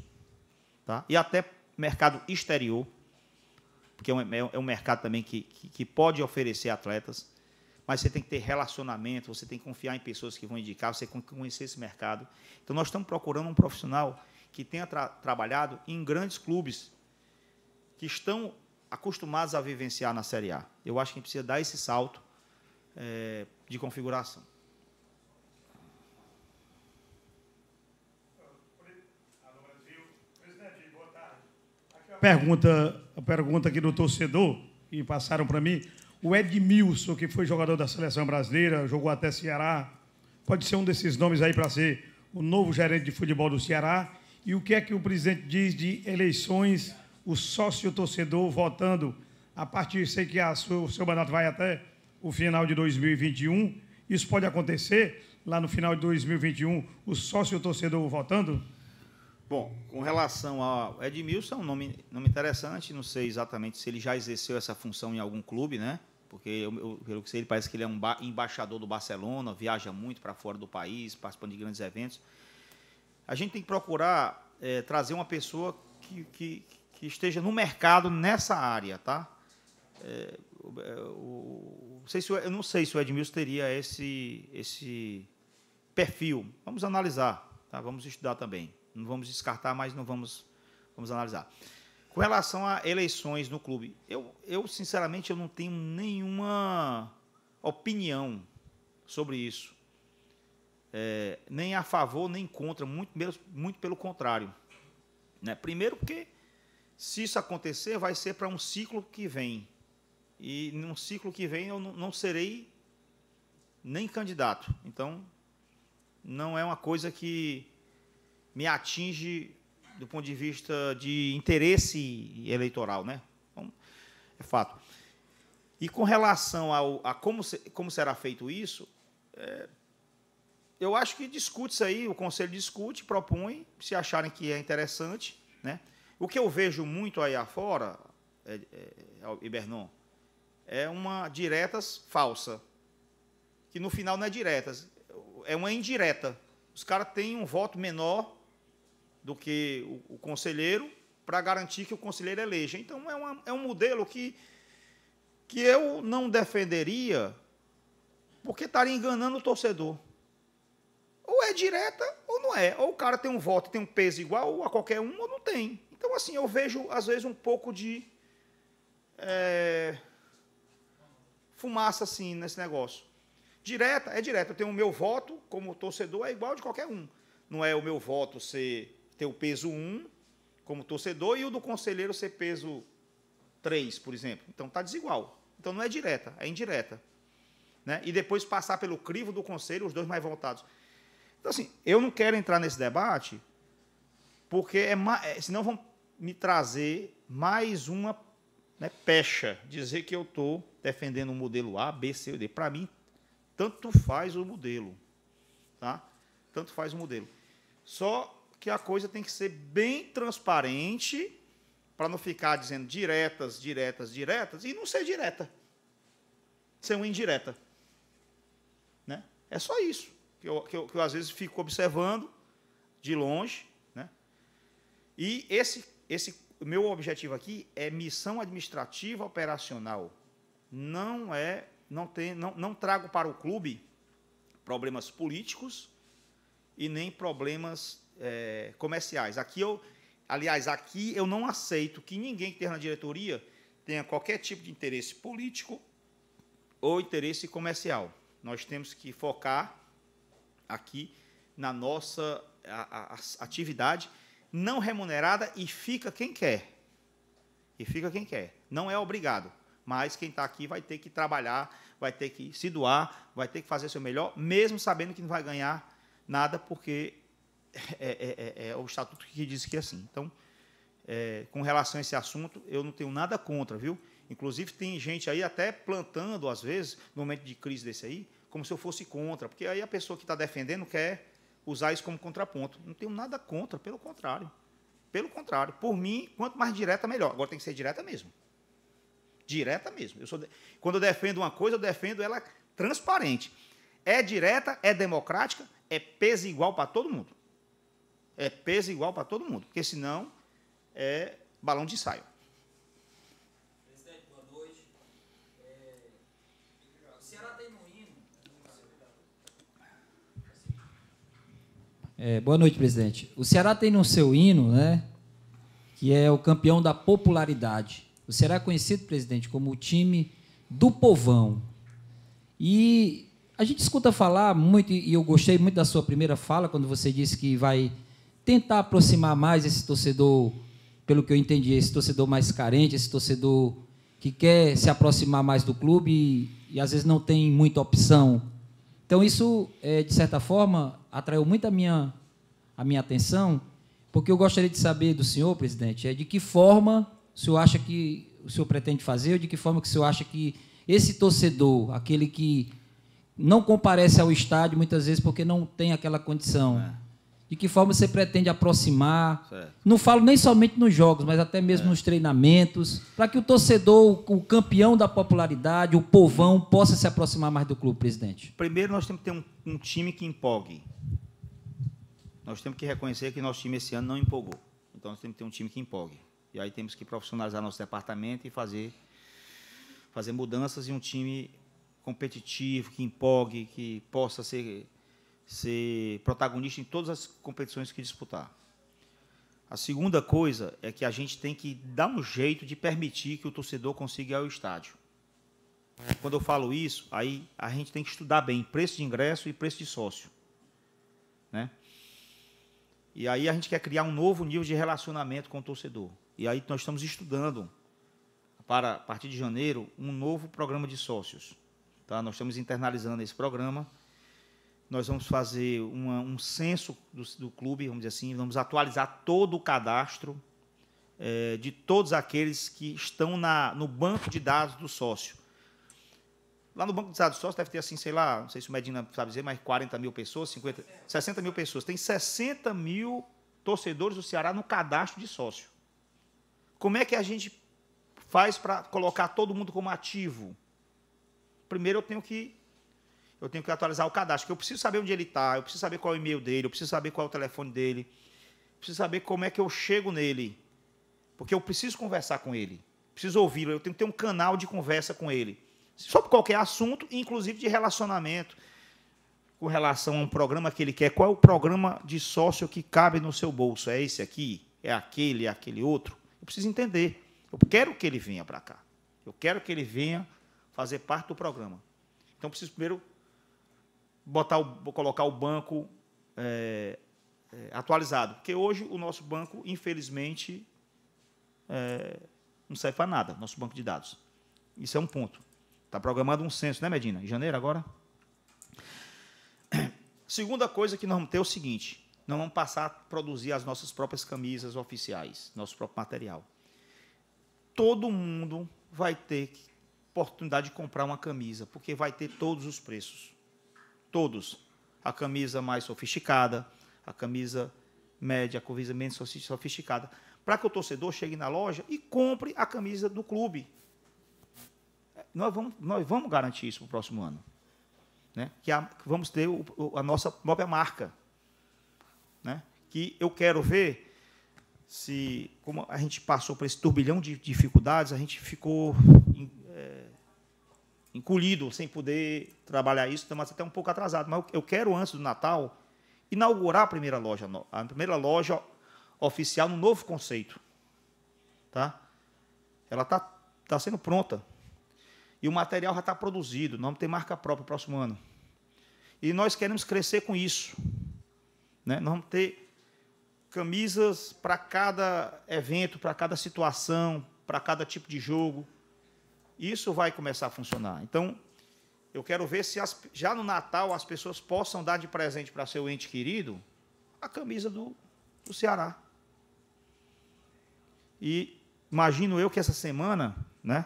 tá? e até mercado exterior, porque é, é um, é um mercado também que, que, que, pode oferecer atletas, mas você tem que ter relacionamento, você tem que confiar em pessoas que vão indicar, você tem que conhecer esse mercado. Então, nós estamos procurando um profissional que tenha tra trabalhado em grandes clubes que estão acostumados a vivenciar na Série A. Eu acho que a gente precisa dar esse salto é, de configuração. pergunta, a pergunta aqui do torcedor, que passaram para mim. O Edmilson, que foi jogador da seleção brasileira, jogou até Ceará, pode ser um desses nomes aí para ser o novo gerente de futebol do Ceará. E o que é que o presidente diz de eleições, o sócio torcedor votando a partir, sei que a sua, o seu mandato vai até o final de 2021. Isso pode acontecer lá no final de 2021, o sócio torcedor votando? Bom, com relação ao Edmilson, é um nome, nome interessante, não sei exatamente se ele já exerceu essa função em algum clube, né? Porque, eu, eu, pelo que sei, ele parece que ele é um embaixador do Barcelona, viaja muito para fora do país, participando de grandes eventos. A gente tem que procurar é, trazer uma pessoa que, que, que, esteja no mercado nessa área, tá? É, o, é, o, sei se, eu não sei se o Edmilson teria esse, esse perfil. Vamos analisar, tá? vamos estudar também. Não vamos descartar, mas não vamos, vamos analisar. Com relação a eleições no clube, eu, eu sinceramente eu não tenho nenhuma opinião sobre isso. É, nem a favor, nem contra, muito, muito pelo contrário. Né? Primeiro porque se isso acontecer, vai ser para um ciclo que vem. E num ciclo que vem eu não, não serei nem candidato. Então, não é uma coisa que me atinge do ponto de vista de interesse eleitoral, né? Então, é fato. E com relação ao, a como, se, como será feito isso, é, eu acho que discute isso aí, o Conselho discute, propõe, se acharem que é interessante. Né? O que eu vejo muito aí afora, é, é, Ibernon, é, é uma diretas falsa, que no final não é diretas, é uma indireta. Os caras têm um voto menor do que o, o conselheiro para garantir que o conselheiro eleja. Então, é, uma, é um modelo que, que eu não defenderia porque estaria enganando o torcedor. Ou é direta ou não é. Ou o cara tem um voto e tem um peso igual a qualquer um ou não tem. Então, assim, eu vejo, às vezes, um pouco de é, fumaça, assim, nesse negócio. Direta é direta. Eu tenho o meu voto como torcedor, é igual de qualquer um. Não é o meu voto ser ter o peso 1 como torcedor e o do conselheiro ser peso 3, por exemplo. Então está desigual. Então não é direta, é indireta. Né? E depois passar pelo crivo do conselho, os dois mais voltados. Então, assim, eu não quero entrar nesse debate, porque é mais, é, senão vão me trazer mais uma né, pecha, dizer que eu estou defendendo um modelo A, B, C ou D. Para mim, tanto faz o modelo. Tá? Tanto faz o modelo. Só que a coisa tem que ser bem transparente para não ficar dizendo diretas, diretas, diretas e não ser direta. Ser uma indireta. Né? É só isso que eu, que eu, que eu às vezes fico observando de longe. Né? E esse, esse meu objetivo aqui é missão administrativa operacional. Não é, não tem, não, não trago para o clube problemas políticos e nem problemas é, comerciais. Aqui eu, aliás, aqui eu não aceito que ninguém que esteja na diretoria tenha qualquer tipo de interesse político ou interesse comercial. Nós temos que focar aqui na nossa atividade não remunerada e fica quem quer. E fica quem quer. Não é obrigado. Mas quem está aqui vai ter que trabalhar, vai ter que se doar, vai ter que fazer o seu melhor, mesmo sabendo que não vai ganhar nada, porque é é, é, é, é, o estatuto que diz que é assim. Então, é, com relação a esse assunto, eu não tenho nada contra, viu? Inclusive, tem gente aí até plantando, às vezes, no momento de crise desse aí, como se eu fosse contra, porque aí a pessoa que está defendendo quer usar isso como contraponto. Não tenho nada contra, pelo contrário. Pelo contrário, por mim, quanto mais direta, melhor. Agora tem que ser direta mesmo. Direta mesmo. Eu sou de... Quando eu defendo uma coisa, eu defendo ela transparente. É direta, é democrática, é peso igual para todo mundo. É peso igual para todo mundo, porque senão é balão de ensaio. É, é, boa noite, presidente. O Ceará tem no seu hino, né, que é o campeão da popularidade. O Ceará é conhecido, presidente, como o time do povão. E a gente escuta falar muito, e eu gostei muito da sua primeira fala, quando você disse que vai tentar aproximar mais esse torcedor, pelo que eu entendi, esse torcedor mais carente, esse torcedor que quer se aproximar mais do clube e, e às vezes não tem muita opção. Então isso, é, de certa forma, atraiu muito a minha, a minha atenção, porque eu gostaria de saber do senhor, presidente, é de que forma o senhor acha que o senhor pretende fazer, ou de que forma que o senhor acha que esse torcedor, aquele que não comparece ao estádio muitas vezes porque não tem aquela condição. É de que forma você pretende aproximar. Certo. Não falo nem somente nos jogos, mas até mesmo é. nos treinamentos, para que o torcedor, o campeão da popularidade, o povão, possa se aproximar mais do clube, presidente. Primeiro, nós temos que ter um, um time que empolgue. Nós temos que reconhecer que nosso time esse ano não empolgou. Então, nós temos que ter um time que empolgue. E aí temos que profissionalizar nosso departamento e fazer, fazer mudanças em um time competitivo, que empolgue, que possa ser ser protagonista em todas as competições que disputar. A segunda coisa é que a gente tem que dar um jeito de permitir que o torcedor consiga ir ao estádio. Quando eu falo isso, aí a gente tem que estudar bem preço de ingresso e preço de sócio. Né? E aí a gente quer criar um novo nível de relacionamento com o torcedor. E aí nós estamos estudando, para a partir de janeiro, um novo programa de sócios. Tá? Nós estamos internalizando esse programa nós vamos fazer uma, um censo do, do, clube, vamos dizer assim, vamos atualizar todo o cadastro é, de todos aqueles que estão na, no banco de dados do sócio. Lá no banco de dados do sócio deve ter, assim, sei lá, não sei se o Medina sabe dizer, mais 40 mil pessoas, 50, 60 mil pessoas. Tem 60 mil torcedores do Ceará no cadastro de sócio. Como é que a gente faz para colocar todo mundo como ativo? Primeiro eu tenho que eu tenho que atualizar o cadastro, eu preciso saber onde ele está, eu preciso saber qual é o e-mail dele, eu preciso saber qual é o telefone dele, eu preciso saber como é que eu chego nele, porque eu preciso conversar com ele, preciso ouvi-lo, eu tenho que ter um canal de conversa com ele, sobre qualquer assunto, inclusive de relacionamento, com relação a um programa que ele quer, qual é o programa de sócio que cabe no seu bolso, é esse aqui, é aquele, é aquele outro, eu preciso entender, eu quero que ele venha para cá, eu quero que ele venha fazer parte do programa. Então, preciso primeiro botar o, colocar o banco é, é, atualizado. Porque hoje o nosso banco, infelizmente, é, não serve para nada, nosso banco de dados. Isso é um ponto. Está programado um censo, né, Medina? Em janeiro agora? Segunda coisa que nós vamos ter é o seguinte: nós vamos passar a produzir as nossas próprias camisas oficiais, nosso próprio material. Todo mundo vai ter oportunidade de comprar uma camisa, porque vai ter todos os preços todos. A camisa mais sofisticada, a camisa média, a camisa menos sofisticada. Para que o torcedor chegue na loja e compre a camisa do clube. Nós vamos, nós vamos garantir isso para o próximo ano. Né? Que, a, que vamos ter o, a nossa própria marca. Né? Que eu quero ver se como a gente passou por esse turbilhão de dificuldades, a gente ficou encolhido, sem poder trabalhar isso, estamos até um pouco atrasados. Mas eu quero, antes do Natal, inaugurar a primeira loja, a primeira loja oficial no novo conceito. Tá? Ela está tá sendo pronta. E o material já está produzido, não tem marca própria o próximo ano. E nós queremos crescer com isso. Né? Nós vamos ter camisas para cada evento, para cada situação, para cada tipo de jogo isso vai começar a funcionar. Então, eu quero ver se as, já no Natal as pessoas possam dar de presente para seu ente querido a camisa do, do Ceará. E imagino eu que essa semana, né,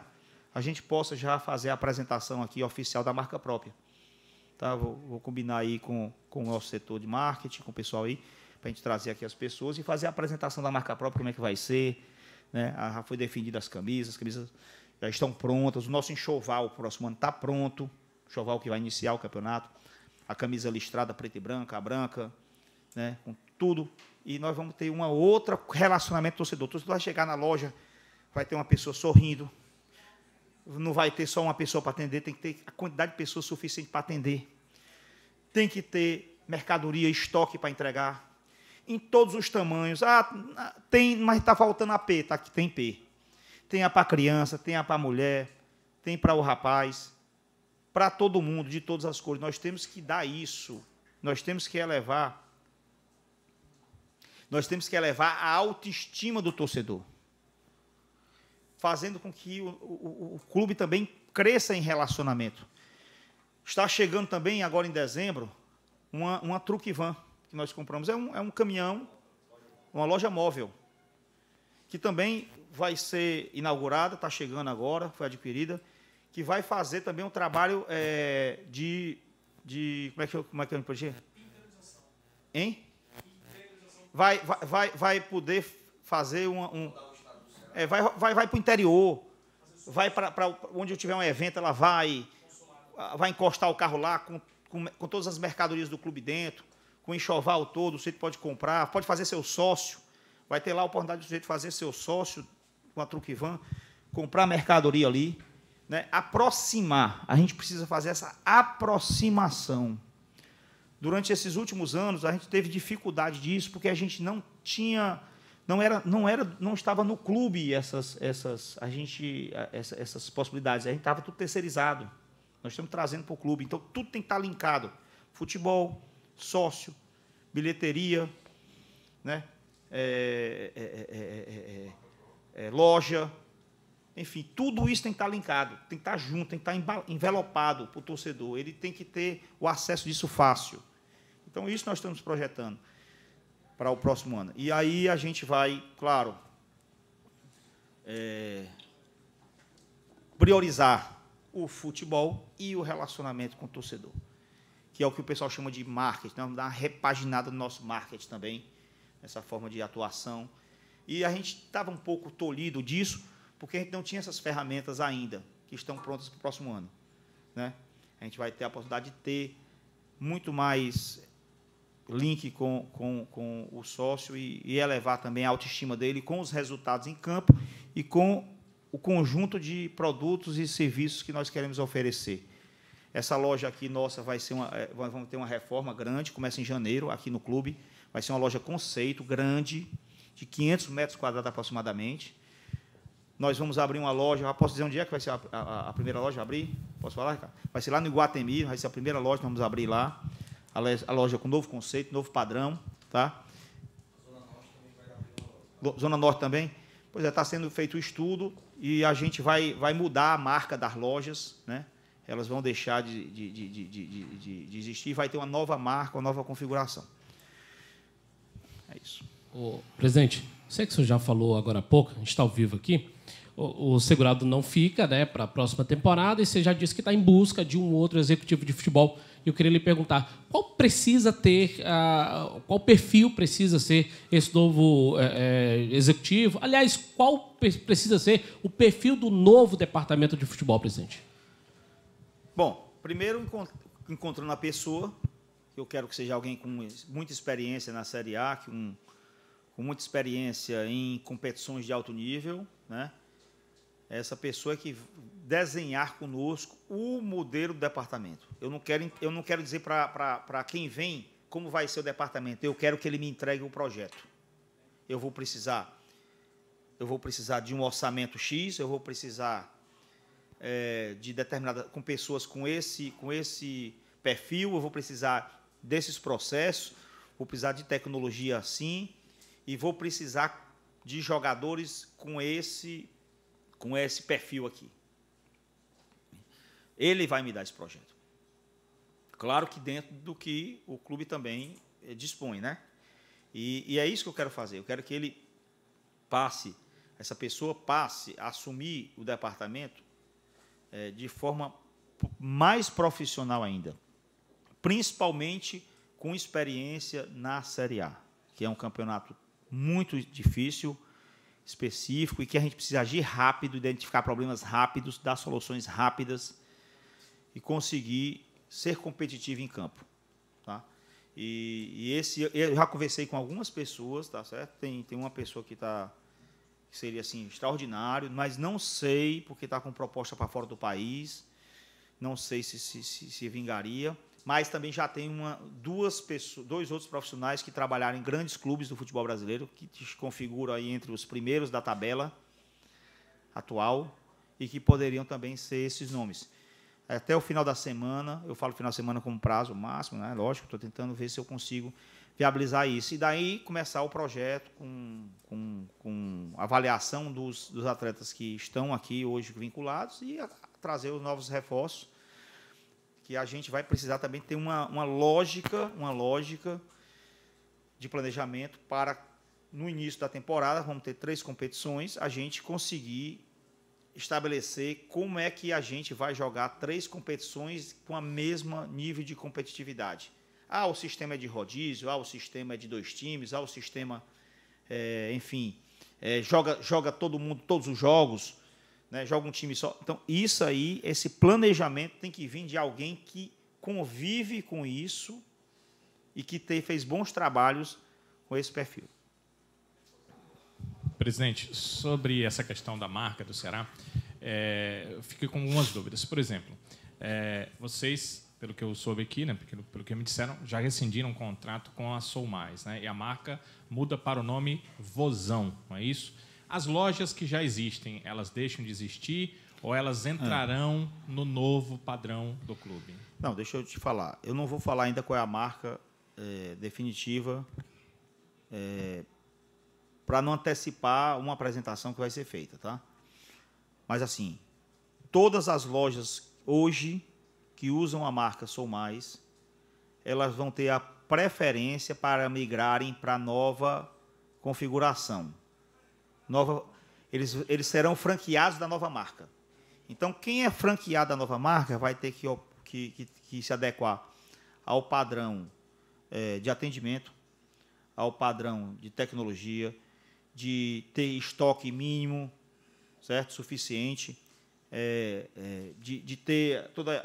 a gente possa já fazer a apresentação aqui oficial da marca própria. Tá, vou, vou combinar aí com, com o nosso setor de marketing, com o pessoal aí, para a gente trazer aqui as pessoas e fazer a apresentação da marca própria, como é que vai ser. Né? Ah, já foi definida as camisas, as camisas já estão prontas. O nosso enxoval, o próximo ano, está pronto. Enxoval que vai iniciar o campeonato. A camisa listrada preta e branca, a branca, né, com tudo. E nós vamos ter uma outra relacionamento torcedor. O torcedor vai chegar na loja, vai ter uma pessoa sorrindo. Não vai ter só uma pessoa para atender, tem que ter a quantidade de pessoas suficiente para atender. Tem que ter mercadoria, estoque para entregar. Em todos os tamanhos. Ah, tem, mas está faltando a P, tá aqui, tem P. Tem a para criança, tem a para mulher, tem para o rapaz, para todo mundo, de todas as cores. Nós temos que dar isso. Nós temos que elevar. Nós temos que elevar a autoestima do torcedor, fazendo com que o, o, o clube também cresça em relacionamento. Está chegando também, agora em dezembro, uma, uma truque van que nós compramos. É um, é um caminhão, uma loja móvel que também vai ser inaugurada, está chegando agora, foi adquirida, que vai fazer também um trabalho é, de, de. Como é que eu, me é que eu Hein? Vai, vai, vai, vai poder fazer um. um é, vai vai, vai para o interior, vai para onde eu tiver um evento, ela vai, vai encostar o carro lá com, com, com todas as mercadorias do clube dentro, com enxoval todo, você pode comprar, pode fazer seu sócio Vai ter lá a oportunidade do sujeito fazer seu sócio com a Truquivan, comprar mercadoria ali, né? aproximar. A gente precisa fazer essa aproximação. Durante esses últimos anos, a gente teve dificuldade disso, porque a gente não tinha não era não era não estava no clube essas essas a gente essas, essas possibilidades a gente estava tudo terceirizado nós estamos trazendo para o clube então tudo tem que estar linkado futebol sócio bilheteria né é é, é, é, é, loja, enfim, tudo isso tem que estar linkado, tem que estar junto, tem que estar envelopado para o torcedor. Ele tem que ter o acesso disso fácil. Então, isso nós estamos projetando para o próximo ano. E aí a gente vai, claro, é, priorizar o futebol e o relacionamento com o torcedor, que é o que o pessoal chama de marketing. Né? Vamos dar uma repaginada no nosso marketing também essa forma de atuação. E a gente estava um pouco tolhido disso, porque a gente não tinha essas ferramentas ainda, que estão prontas para o próximo ano. Né? A gente vai ter a oportunidade de ter muito mais link com, com, com o sócio e, e elevar também a autoestima dele com os resultados em campo e com o conjunto de produtos e serviços que nós queremos oferecer. Essa loja aqui nossa vai ser uma, é, vamos ter uma reforma grande, começa em janeiro aqui no clube. Vai ser uma loja conceito, grande, de 500 metros quadrados aproximadamente. Nós vamos abrir uma loja, já posso dizer onde é que vai ser a, a, a primeira loja a abrir? Posso falar, Ricardo? Vai ser lá no Iguatemi, vai ser a primeira loja que vamos abrir lá. A, loja, a loja com novo conceito, novo padrão, tá? Zona Norte também Pois é, está sendo feito o estudo e a gente vai, vai mudar a marca das lojas, né? elas vão deixar de, de, de, de, existir, vai ter uma nova marca, uma nova configuração. É isso. presidente, sei que o senhor já falou agora há pouco, a gente está ao vivo aqui. O, segurado não fica né, para a próxima temporada e você já disse que está em busca de um outro executivo de futebol. E eu queria lhe perguntar qual precisa ter, uh, qual perfil precisa ser esse novo uh, executivo? Aliás, qual precisa ser o perfil do novo departamento de futebol, presidente? Bom, primeiro encontrando a pessoa que eu quero que seja alguém com muita experiência na Série A, com, com muita experiência em competições de alto nível, né? Essa pessoa que desenhar conosco o modelo do departamento. Eu não quero, eu não quero dizer para quem vem como vai ser o departamento. Eu quero que ele me entregue o projeto. Eu vou precisar, eu vou precisar de um orçamento X, eu vou precisar é, de determinada com pessoas com esse com esse perfil, eu vou precisar desses processos, vou precisar de tecnologia assim e vou precisar de jogadores com esse com esse perfil aqui. Ele vai me dar esse projeto. Claro que dentro do que o clube também eh, dispõe, né? E, e é isso que eu quero fazer. Eu quero que ele passe, essa pessoa passe a assumir o departamento é, de forma mais profissional ainda principalmente com experiência na Série A, que é um campeonato muito difícil, específico e que a gente precisa agir rápido, identificar problemas rápidos, dar soluções rápidas e conseguir ser competitivo em campo, tá? E, e esse eu já conversei com algumas pessoas, tá certo? Tem, tem uma pessoa que tá que seria assim extraordinário, mas não sei porque está com proposta para fora do país, não sei se se, se, se vingaria mas também já tem uma, duas pessoas, dois outros profissionais que trabalharam em grandes clubes do futebol brasileiro, que te configuram aí entre os primeiros da tabela atual e que poderiam também ser esses nomes. Até o final da semana, eu falo final de semana como prazo máximo, né? lógico, estou tentando ver se eu consigo viabilizar isso. E daí começar o projeto com, com, com avaliação dos, dos atletas que estão aqui hoje vinculados e a, trazer os novos reforços que a gente vai precisar também ter uma, uma lógica, uma lógica de planejamento para no início da temporada, vamos ter três competições, a gente conseguir estabelecer como é que a gente vai jogar três competições com a mesma nível de competitividade. Ah, o sistema é de rodízio, ah, o sistema é de dois times, ah, o sistema, é, enfim, é, joga, joga todo mundo, todos os jogos né, joga um time só. Então, isso aí, esse planejamento tem que vir de alguém que convive com isso e que te, fez bons trabalhos com esse perfil. Presidente, sobre essa questão da marca do Ceará, é, eu fiquei com algumas dúvidas. Por exemplo, é, vocês, pelo que eu soube aqui, né, pelo, pelo, que me disseram, já rescindiram um contrato com a Soul Mais, né, e a marca muda para o nome Vozão, não é isso? As lojas que já existem, elas deixam de existir ou elas ah. entrarão ah. no novo padrão do clube? Não, deixa eu te falar. Eu não vou falar ainda qual é a marca é, definitiva é, para não antecipar uma apresentação que vai ser feita, tá? Mas assim, todas as lojas hoje que usam a marca Sou Mais, elas vão ter a preferência para migrarem para a nova configuração nova, eles, eles serão franqueados da nova marca. Então, quem é franqueado da nova marca vai ter que, que, que, que se adequar ao padrão é, de atendimento, ao padrão de tecnologia, de ter estoque mínimo, certo, suficiente, é, é, de, de, ter toda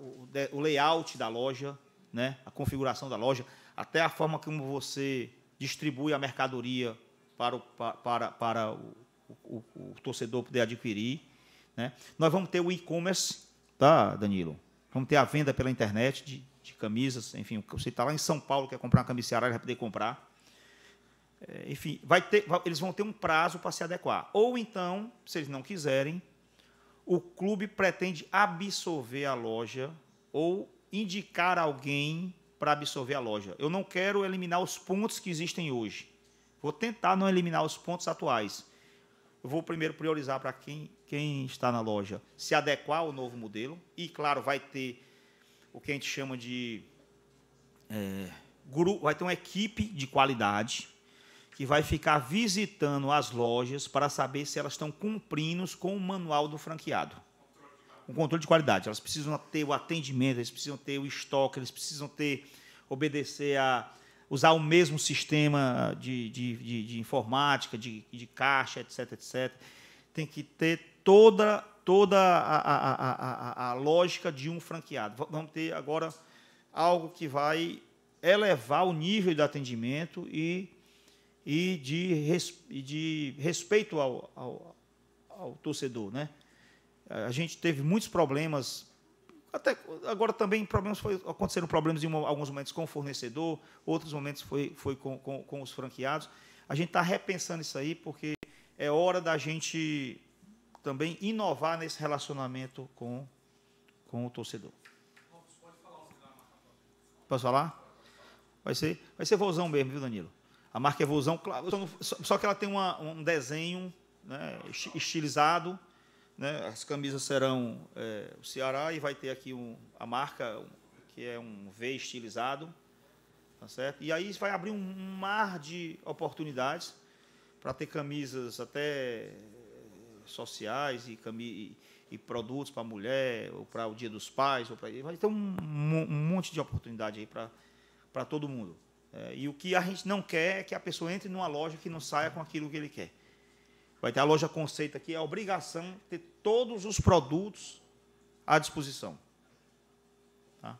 o, o layout da loja, né, a configuração da loja, até a forma como você distribui a mercadoria para o, para, para o, o, o torcedor poder adquirir. Né? Nós vamos ter o e-commerce, tá, Danilo? Vamos ter a venda pela internet de, de camisas. Enfim, você está lá em São Paulo, quer comprar uma camisa Ceará, vai poder comprar. É, enfim, vai ter, vai, eles vão ter um prazo para se adequar. Ou então, se eles não quiserem, o clube pretende absorver a loja ou indicar alguém para absorver a loja. Eu não quero eliminar os pontos que existem hoje. Vou tentar não eliminar os pontos atuais. Eu vou primeiro priorizar para quem, quem está na loja se adequar ao novo modelo. E, claro, vai ter o que a gente chama de. É, guru, vai ter uma equipe de qualidade que vai ficar visitando as lojas para saber se elas estão cumprindo com o manual do franqueado. o controle de qualidade. Elas precisam ter o atendimento, eles precisam ter o estoque, eles precisam ter obedecer a usar o mesmo sistema de, de, de, de informática, de, de caixa, etc, etc. Tem que ter toda, toda a, a, a, a, lógica de um franqueado. Vamos ter agora algo que vai elevar o nível de atendimento e, e de, res, de respeito ao, ao, ao torcedor. Né? A gente teve muitos problemas até agora também problemas foi, aconteceram problemas em alguns momentos com o fornecedor, outros momentos foi, foi com, com, com os franqueados. A gente está repensando isso aí porque é hora da gente também inovar nesse relacionamento com, com o torcedor. Posso falar? Vai ser, vai ser vozão mesmo, viu, Danilo? A marca é vozão, claro, só, só que ela tem uma, um desenho né, estilizado né? As camisas serão é, o Ceará e vai ter aqui um, a marca, que é um V estilizado. Tá certo? E aí vai abrir um mar de oportunidades para ter camisas até é, sociais e, cami e, e produtos para a mulher, ou para o Dia dos Pais, ou para vai ter um, um, monte de oportunidade aí para para todo mundo. É, e o que a gente não quer é que a pessoa entre numa loja que não saia com aquilo que ele quer. Vai ter a loja Conceito aqui, é obrigação ter todos os produtos à disposição. Tá?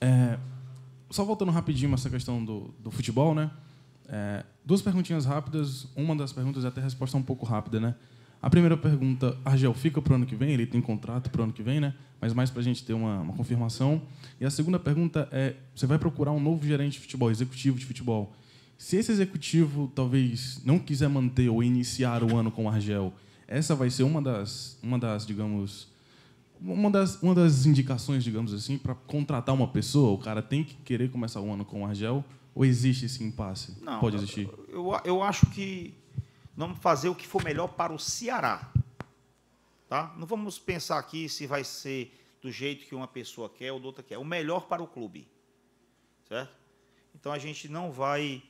É, só voltando rapidinho essa questão do, do futebol, né? É, duas perguntinhas rápidas. Uma das perguntas é até resposta um pouco rápida, né? A primeira pergunta, Argel, fica para o ano que vem? Ele tem contrato para o ano que vem, né? Mas mais para a gente ter uma, uma, confirmação. E a segunda pergunta é, você vai procurar um novo gerente de futebol, executivo de futebol. Se esse executivo talvez não quiser manter ou iniciar o ano com o Argel, essa vai ser uma das, uma das digamos, uma das, uma das indicações, digamos assim, para contratar uma pessoa, o cara tem que querer começar o ano com o Argel? Ou existe esse impasse? Não, Pode existir? Eu, eu acho que Vamos fazer o que for melhor para o Ceará. Tá? Não vamos pensar aqui se vai ser do jeito que uma pessoa quer ou do outra quer. O melhor para o clube. Certo? Então a gente não vai,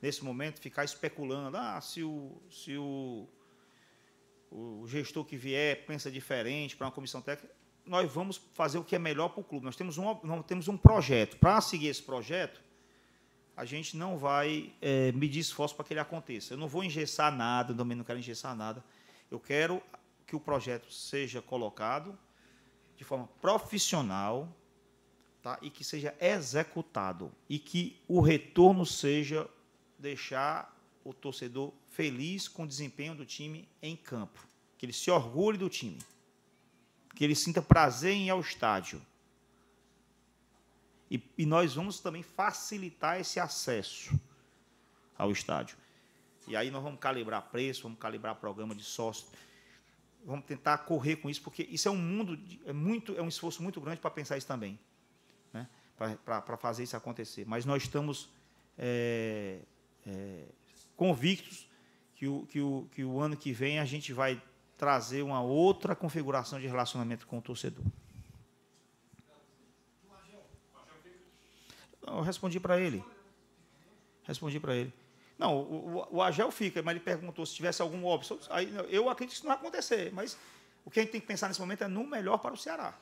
nesse momento, ficar especulando. Ah, se o, se o, o gestor que vier pensa diferente para uma comissão técnica. Nós vamos fazer o que é melhor para o clube. Nós temos um, nós temos um projeto. Para seguir esse projeto, a gente não vai é, medir esforço para que ele aconteça. Eu não vou engessar nada, eu também não quero engessar nada. Eu quero que o projeto seja colocado de forma profissional tá? e que seja executado e que o retorno seja deixar o torcedor feliz com o desempenho do time em campo, que ele se orgulhe do time, que ele sinta prazer em ir ao estádio. E, e nós vamos também facilitar esse acesso ao estádio. E aí nós vamos calibrar preço, vamos calibrar programa de sócio, vamos tentar correr com isso, porque isso é um mundo, de, é, muito, é um esforço muito grande para pensar isso também, né? para fazer isso acontecer. Mas nós estamos é, é, convictos que o, que, o, que o ano que vem a gente vai trazer uma outra configuração de relacionamento com o torcedor. eu respondi para ele. Respondi para ele. Não, o, o, o, Agel fica, mas ele perguntou se tivesse algum óbvio. Aí, eu acredito que isso não vai acontecer, mas o que a gente tem que pensar nesse momento é no melhor para o Ceará.